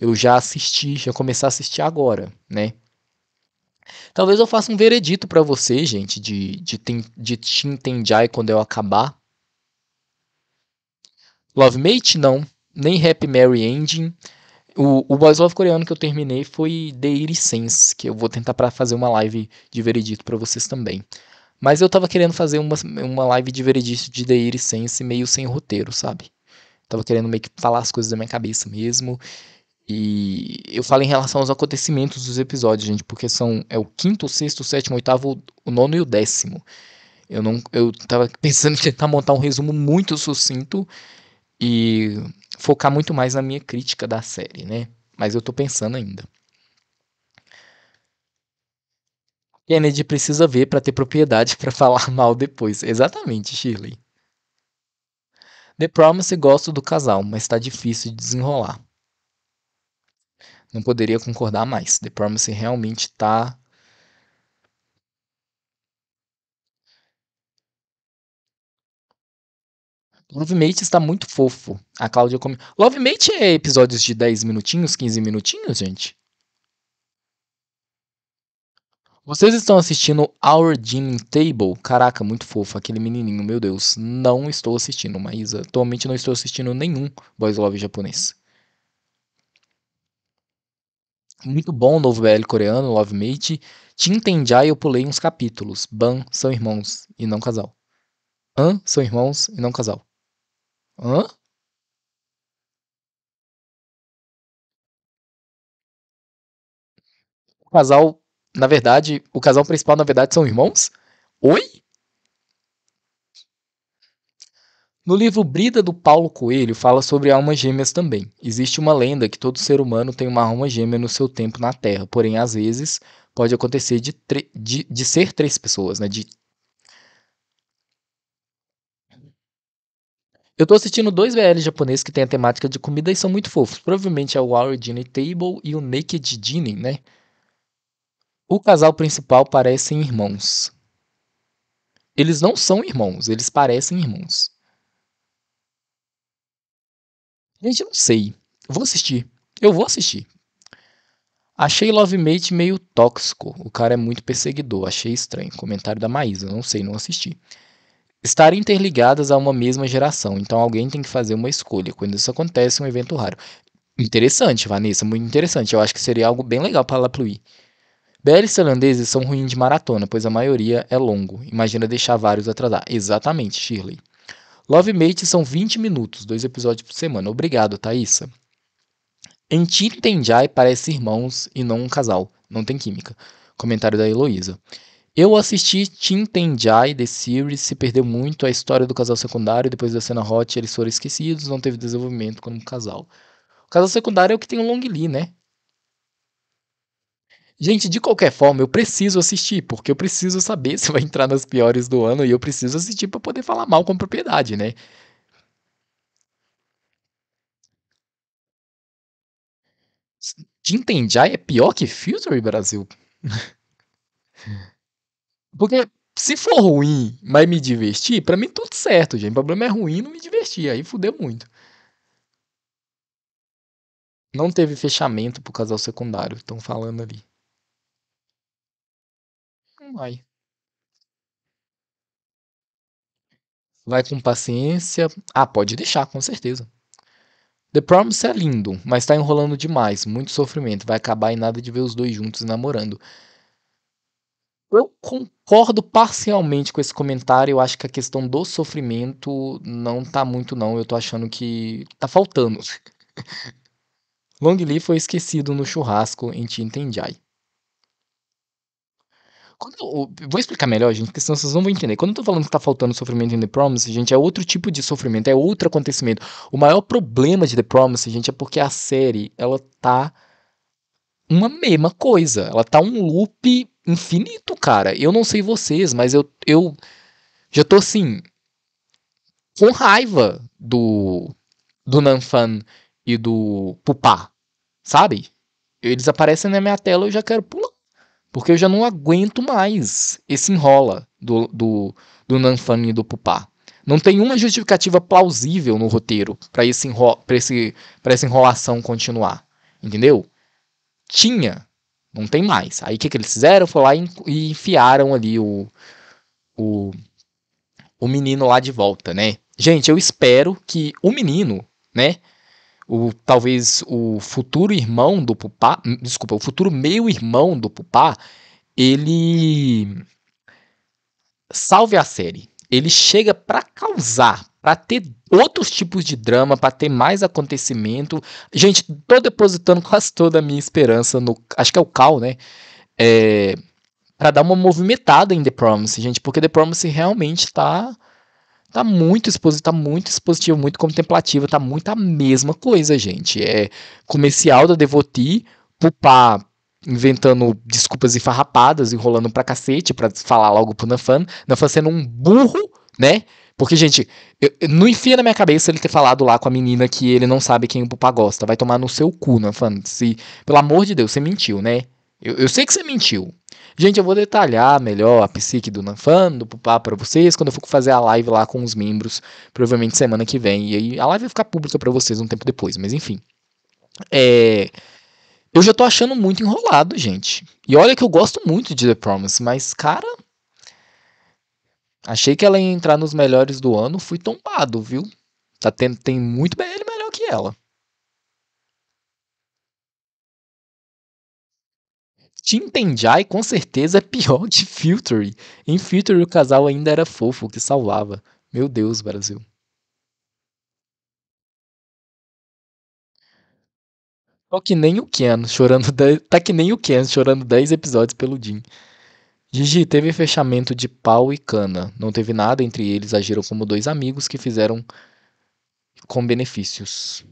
eu já assistir, já começar a assistir agora, né? Talvez eu faça um veredito para você, gente, de, de, de Shin Tenjai quando eu acabar. Love Mate, não. Nem Happy Mary Ending. O, o love coreano que eu terminei foi The Sense, que eu vou tentar para fazer uma live de veredito para vocês também. Mas eu tava querendo fazer uma, uma live de veredito de The Sense meio sem roteiro, sabe? Tava querendo meio que falar as coisas da minha cabeça mesmo. E eu falo em relação aos acontecimentos dos episódios, gente, porque são é o quinto, o sexto, o sétimo, o oitavo, o nono e o décimo. Eu não eu tava pensando em tentar montar um resumo muito sucinto e focar muito mais na minha crítica da série, né? Mas eu tô pensando ainda. Kennedy precisa ver para ter propriedade para falar mal depois. Exatamente, Shirley. The Promise gosto do casal, mas está difícil de desenrolar. Não poderia concordar mais. The Promise realmente tá Lovemate está muito fofo. A Cláudia come. Lovemate é episódios de 10 minutinhos, 15 minutinhos, gente? Vocês estão assistindo Our Dinner Table? Caraca, muito fofo aquele menininho, meu Deus. Não estou assistindo, mas atualmente não estou assistindo nenhum Boys Love japonês. Muito bom o novo BL coreano, Love Mate. Te eu pulei uns capítulos. Ban são irmãos e não casal. An são irmãos e não casal. Hã? O casal, na verdade o casal principal, na verdade, são irmãos? Oi? No livro Brida do Paulo Coelho fala sobre almas gêmeas também. Existe uma lenda que todo ser humano tem uma alma gêmea no seu tempo na Terra, porém às vezes pode acontecer de, de, de ser três pessoas, né? De Eu tô assistindo dois BL japoneses que têm a temática de comida e são muito fofos. Provavelmente é o Our Dinner Table e o Naked Dinner, né? O casal principal parecem irmãos. Eles não são irmãos, eles parecem irmãos. Gente, não sei. Vou assistir. Eu vou assistir. Achei Love Mate meio tóxico. O cara é muito perseguidor. Achei estranho. Comentário da Maísa. Não sei, não assisti estar interligadas a uma mesma geração. Então alguém tem que fazer uma escolha. Quando isso acontece, é um evento raro. Interessante, Vanessa, muito interessante. Eu acho que seria algo bem legal para Lapluí. BLs tailandeses são ruins de maratona, pois a maioria é longo. Imagina deixar vários atrasar. Exatamente, Shirley. Love Mate são 20 minutos, dois episódios por semana. Obrigado, Thaisa. Em Tenjai parece irmãos e não um casal. Não tem química. Comentário da Heloísa. Eu assisti Tintin Jai, The Series, se perdeu muito a história do casal secundário, depois da cena hot eles foram esquecidos, não teve desenvolvimento como casal. O casal secundário é o que tem o Long Lee, né? Gente, de qualquer forma, eu preciso assistir, porque eu preciso saber se vai entrar nas piores do ano e eu preciso assistir para poder falar mal com propriedade, né? *Tintin Jai* é pior que Future Brasil? Porque se for ruim, mas me divertir, para mim tudo certo, gente. O problema é ruim não me divertir, aí fudeu muito. Não teve fechamento pro casal secundário, estão falando ali. Vai. Vai com paciência. Ah, pode deixar, com certeza. The Promise é lindo, mas tá enrolando demais, muito sofrimento. Vai acabar em nada de ver os dois juntos namorando. Eu concordo parcialmente com esse comentário. Eu acho que a questão do sofrimento não tá muito, não. Eu tô achando que tá faltando. Long Lee foi esquecido no churrasco em Tintenjai. Eu, vou explicar melhor, gente, porque senão vocês não vão entender. Quando eu tô falando que tá faltando sofrimento em The Promise, gente, é outro tipo de sofrimento, é outro acontecimento. O maior problema de The Promise, gente, é porque a série, ela tá uma mesma coisa. Ela tá um loop infinito, cara. Eu não sei vocês, mas eu, eu já tô assim. com raiva do. do Nanfan e do Pupá, sabe? Eles aparecem na minha tela eu já quero pular. Porque eu já não aguento mais esse enrola do, do, do Nanfan e do Pupá. Não tem uma justificativa plausível no roteiro para esse, enro esse, essa enrolação continuar. Entendeu? Tinha, não tem mais. Aí o que, que eles fizeram? Foi lá e, enfiaram ali o, o, o menino lá de volta, né? Gente, eu espero que o menino, né? O, talvez o futuro irmão do Pupá, desculpa, o futuro meio-irmão do Pupá, ele salve a série ele chega para causar, para ter outros tipos de drama, para ter mais acontecimento. Gente, tô depositando quase toda a minha esperança no. Acho que é o Cal, né? É, para dar uma movimentada em The Promise, gente, porque The Promise realmente tá tá muito expositivo, tá muito expositivo, muito contemplativo, tá muito a mesma coisa, gente. É comercial da Devotee, pupar inventando desculpas e farrapadas, enrolando pra cacete pra falar logo pro Nafan. Nafan sendo um burro, né? Porque, gente, eu, eu, não enfia na minha cabeça ele ter falado lá com a menina que ele não sabe quem o Pupá gosta. Vai tomar no seu cu, Nafan. Se, pelo amor de Deus, você mentiu, né? Eu, eu sei que você mentiu. Gente, eu vou detalhar melhor a psique do Nafan, do Pupá para vocês quando eu for fazer a live lá com os membros, provavelmente semana que vem. E aí a live vai ficar pública para vocês um tempo depois, mas enfim. É, eu já tô achando muito enrolado, gente. E olha que eu gosto muito de The Promise, mas, cara. Achei que ela ia entrar nos melhores do ano, fui tombado, viu? Tá tendo, tem muito BL melhor que ela. Jai com certeza é pior de Filtery. Em Filtery o casal ainda era fofo, que salvava. Meu Deus, Brasil. Tô que nem o Ken, chorando tá que nem o Ken, chorando 10 tá episódios pelo Jim. Gigi teve fechamento de pau e cana. Não teve nada entre eles, agiram como dois amigos que fizeram com benefícios.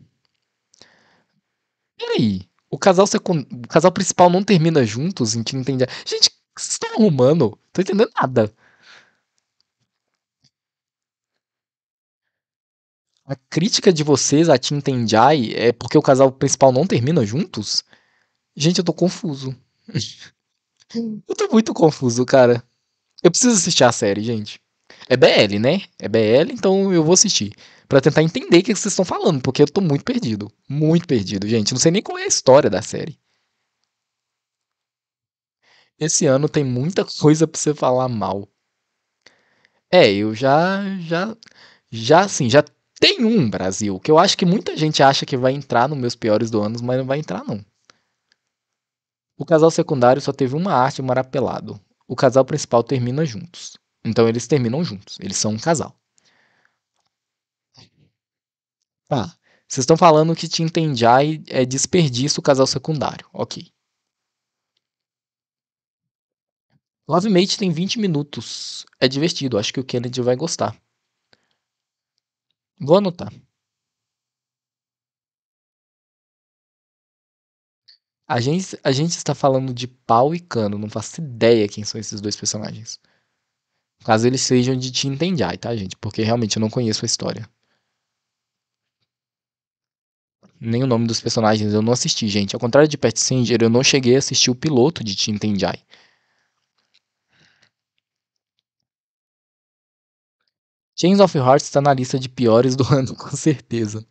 Peraí, o casal, secund... o casal principal não termina juntos? A gente não entende. Gente, o que vocês estão arrumando? Tô entendendo nada. A crítica de vocês a Tim Tenjai é porque o casal principal não termina juntos? Gente, eu tô confuso. eu tô muito confuso, cara. Eu preciso assistir a série, gente. É BL, né? É BL, então eu vou assistir. para tentar entender o que vocês estão falando, porque eu tô muito perdido. Muito perdido, gente. Não sei nem qual é a história da série. Esse ano tem muita coisa pra você falar mal. É, eu já. Já. Já, assim, já tem um, Brasil, que eu acho que muita gente acha que vai entrar nos meus piores do ano, mas não vai entrar, não. O casal secundário só teve uma arte e um marapelado. O casal principal termina juntos. Então eles terminam juntos. Eles são um casal. Tá. Ah, vocês estão falando que te entendiai é desperdício o casal secundário. Ok. Love Mate tem 20 minutos. É divertido. Acho que o Kennedy vai gostar. Vou anotar. A gente, a gente está falando de pau e cano, não faço ideia quem são esses dois personagens. Caso eles sejam de Tintendai, tá, gente? Porque realmente eu não conheço a história. Nem o nome dos personagens eu não assisti, gente. Ao contrário de Pet Singer, eu não cheguei a assistir o piloto de Tintendai. Chains of Hearts está na lista de piores do ano, com certeza.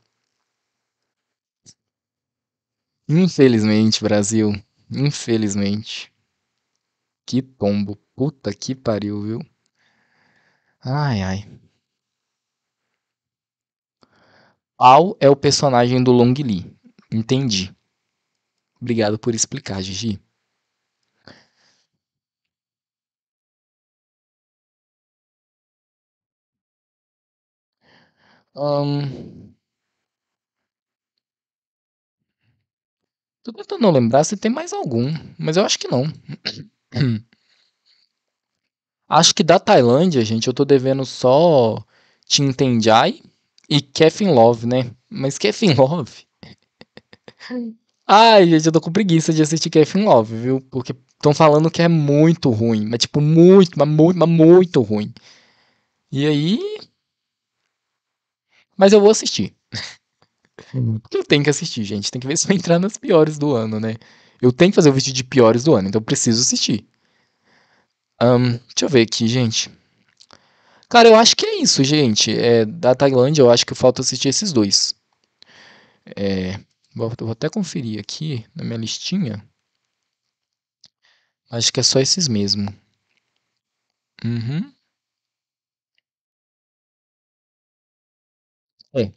Infelizmente, Brasil. Infelizmente. Que tombo. Puta que pariu, viu? Ai, ai. Ao é o personagem do Long Lee. Entendi. Obrigado por explicar, Gigi. Tô tentando lembrar se tem mais algum, mas eu acho que não. acho que da Tailândia, gente, eu tô devendo só Tim Jai e Kevin Love, né? Mas Kevin Love. Ai, gente, eu tô com preguiça de assistir Kevin Love, viu? Porque estão falando que é muito ruim, mas tipo, muito, mas muito, mas muito ruim. E aí, mas eu vou assistir. Porque eu tenho que assistir, gente. Tem que ver se vai entrar nas piores do ano, né? Eu tenho que fazer o vídeo de piores do ano, então eu preciso assistir. Um, deixa eu ver aqui, gente. Cara, eu acho que é isso, gente. É, da Tailândia, eu acho que falta assistir esses dois. É, vou, vou até conferir aqui na minha listinha. Acho que é só esses mesmo. Uhum. É.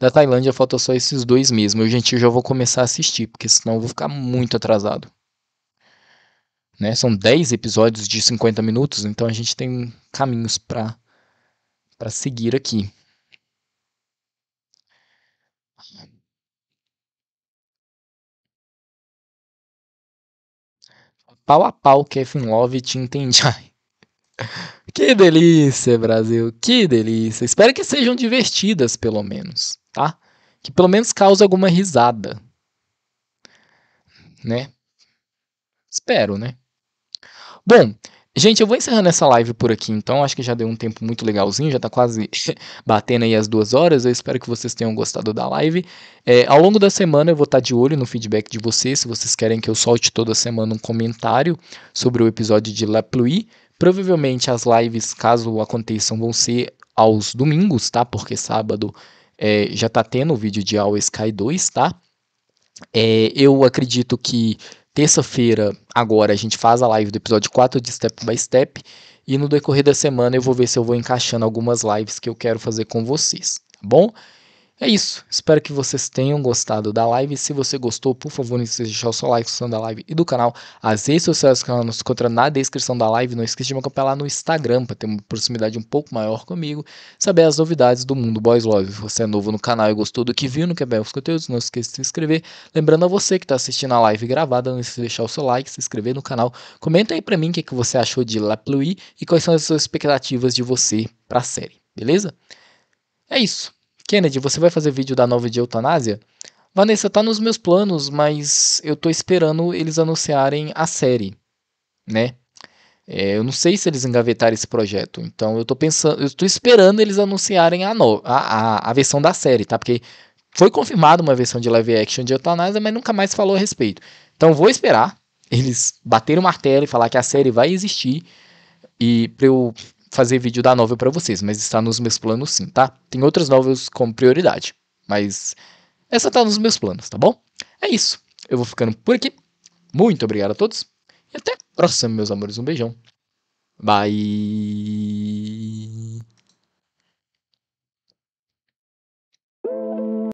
Da Tailândia falta só esses dois mesmo. Eu, gente, eu já vou começar a assistir, porque senão eu vou ficar muito atrasado. Né? São 10 episódios de 50 minutos, então a gente tem caminhos para para seguir aqui. Pau a pau, Kevin Love e Tim Tenjai. Que delícia, Brasil, que delícia. Espero que sejam divertidas, pelo menos, tá? Que pelo menos cause alguma risada. Né? Espero, né? Bom, gente, eu vou encerrando essa live por aqui, então. Acho que já deu um tempo muito legalzinho, já tá quase batendo aí as duas horas. Eu espero que vocês tenham gostado da live. É, ao longo da semana eu vou estar tá de olho no feedback de vocês, se vocês querem que eu solte toda semana um comentário sobre o episódio de La Pluie. Provavelmente as lives, caso aconteçam, vão ser aos domingos, tá? Porque sábado é, já tá tendo o vídeo de All Sky 2, tá? É, eu acredito que terça-feira, agora, a gente faz a live do episódio 4 de Step by Step. E no decorrer da semana eu vou ver se eu vou encaixando algumas lives que eu quero fazer com vocês, tá bom? É isso. Espero que vocês tenham gostado da live. Se você gostou, por favor, não esqueça de deixar o seu like, o da live e do canal. As redes sociais que nos encontra na descrição da live. Não esqueça de me acompanhar lá no Instagram para ter uma proximidade um pouco maior comigo. Saber as novidades do mundo Boys Love. Se você é novo no canal e gostou do que viu, não quer ver os conteúdos, não esqueça de se inscrever. Lembrando a você que está assistindo a live gravada, não esqueça de deixar o seu like, se inscrever no canal. Comenta aí para mim o que, é que você achou de La Pluie e quais são as suas expectativas de você para a série. Beleza? É isso. Kennedy, você vai fazer vídeo da nova de eutanásia? Vanessa, tá nos meus planos, mas eu tô esperando eles anunciarem a série, né? É, eu não sei se eles engavetaram esse projeto, então eu tô pensando, eu tô esperando eles anunciarem a, no, a, a, a versão da série, tá? Porque foi confirmada uma versão de live action de eutanásia, mas nunca mais falou a respeito. Então vou esperar eles baterem o martelo e falar que a série vai existir e para eu fazer vídeo da novel para vocês, mas está nos meus planos sim, tá? Tem outras novels com prioridade, mas essa tá nos meus planos, tá bom? É isso. Eu vou ficando por aqui. Muito obrigado a todos e até a próxima, meus amores. Um beijão. Bye.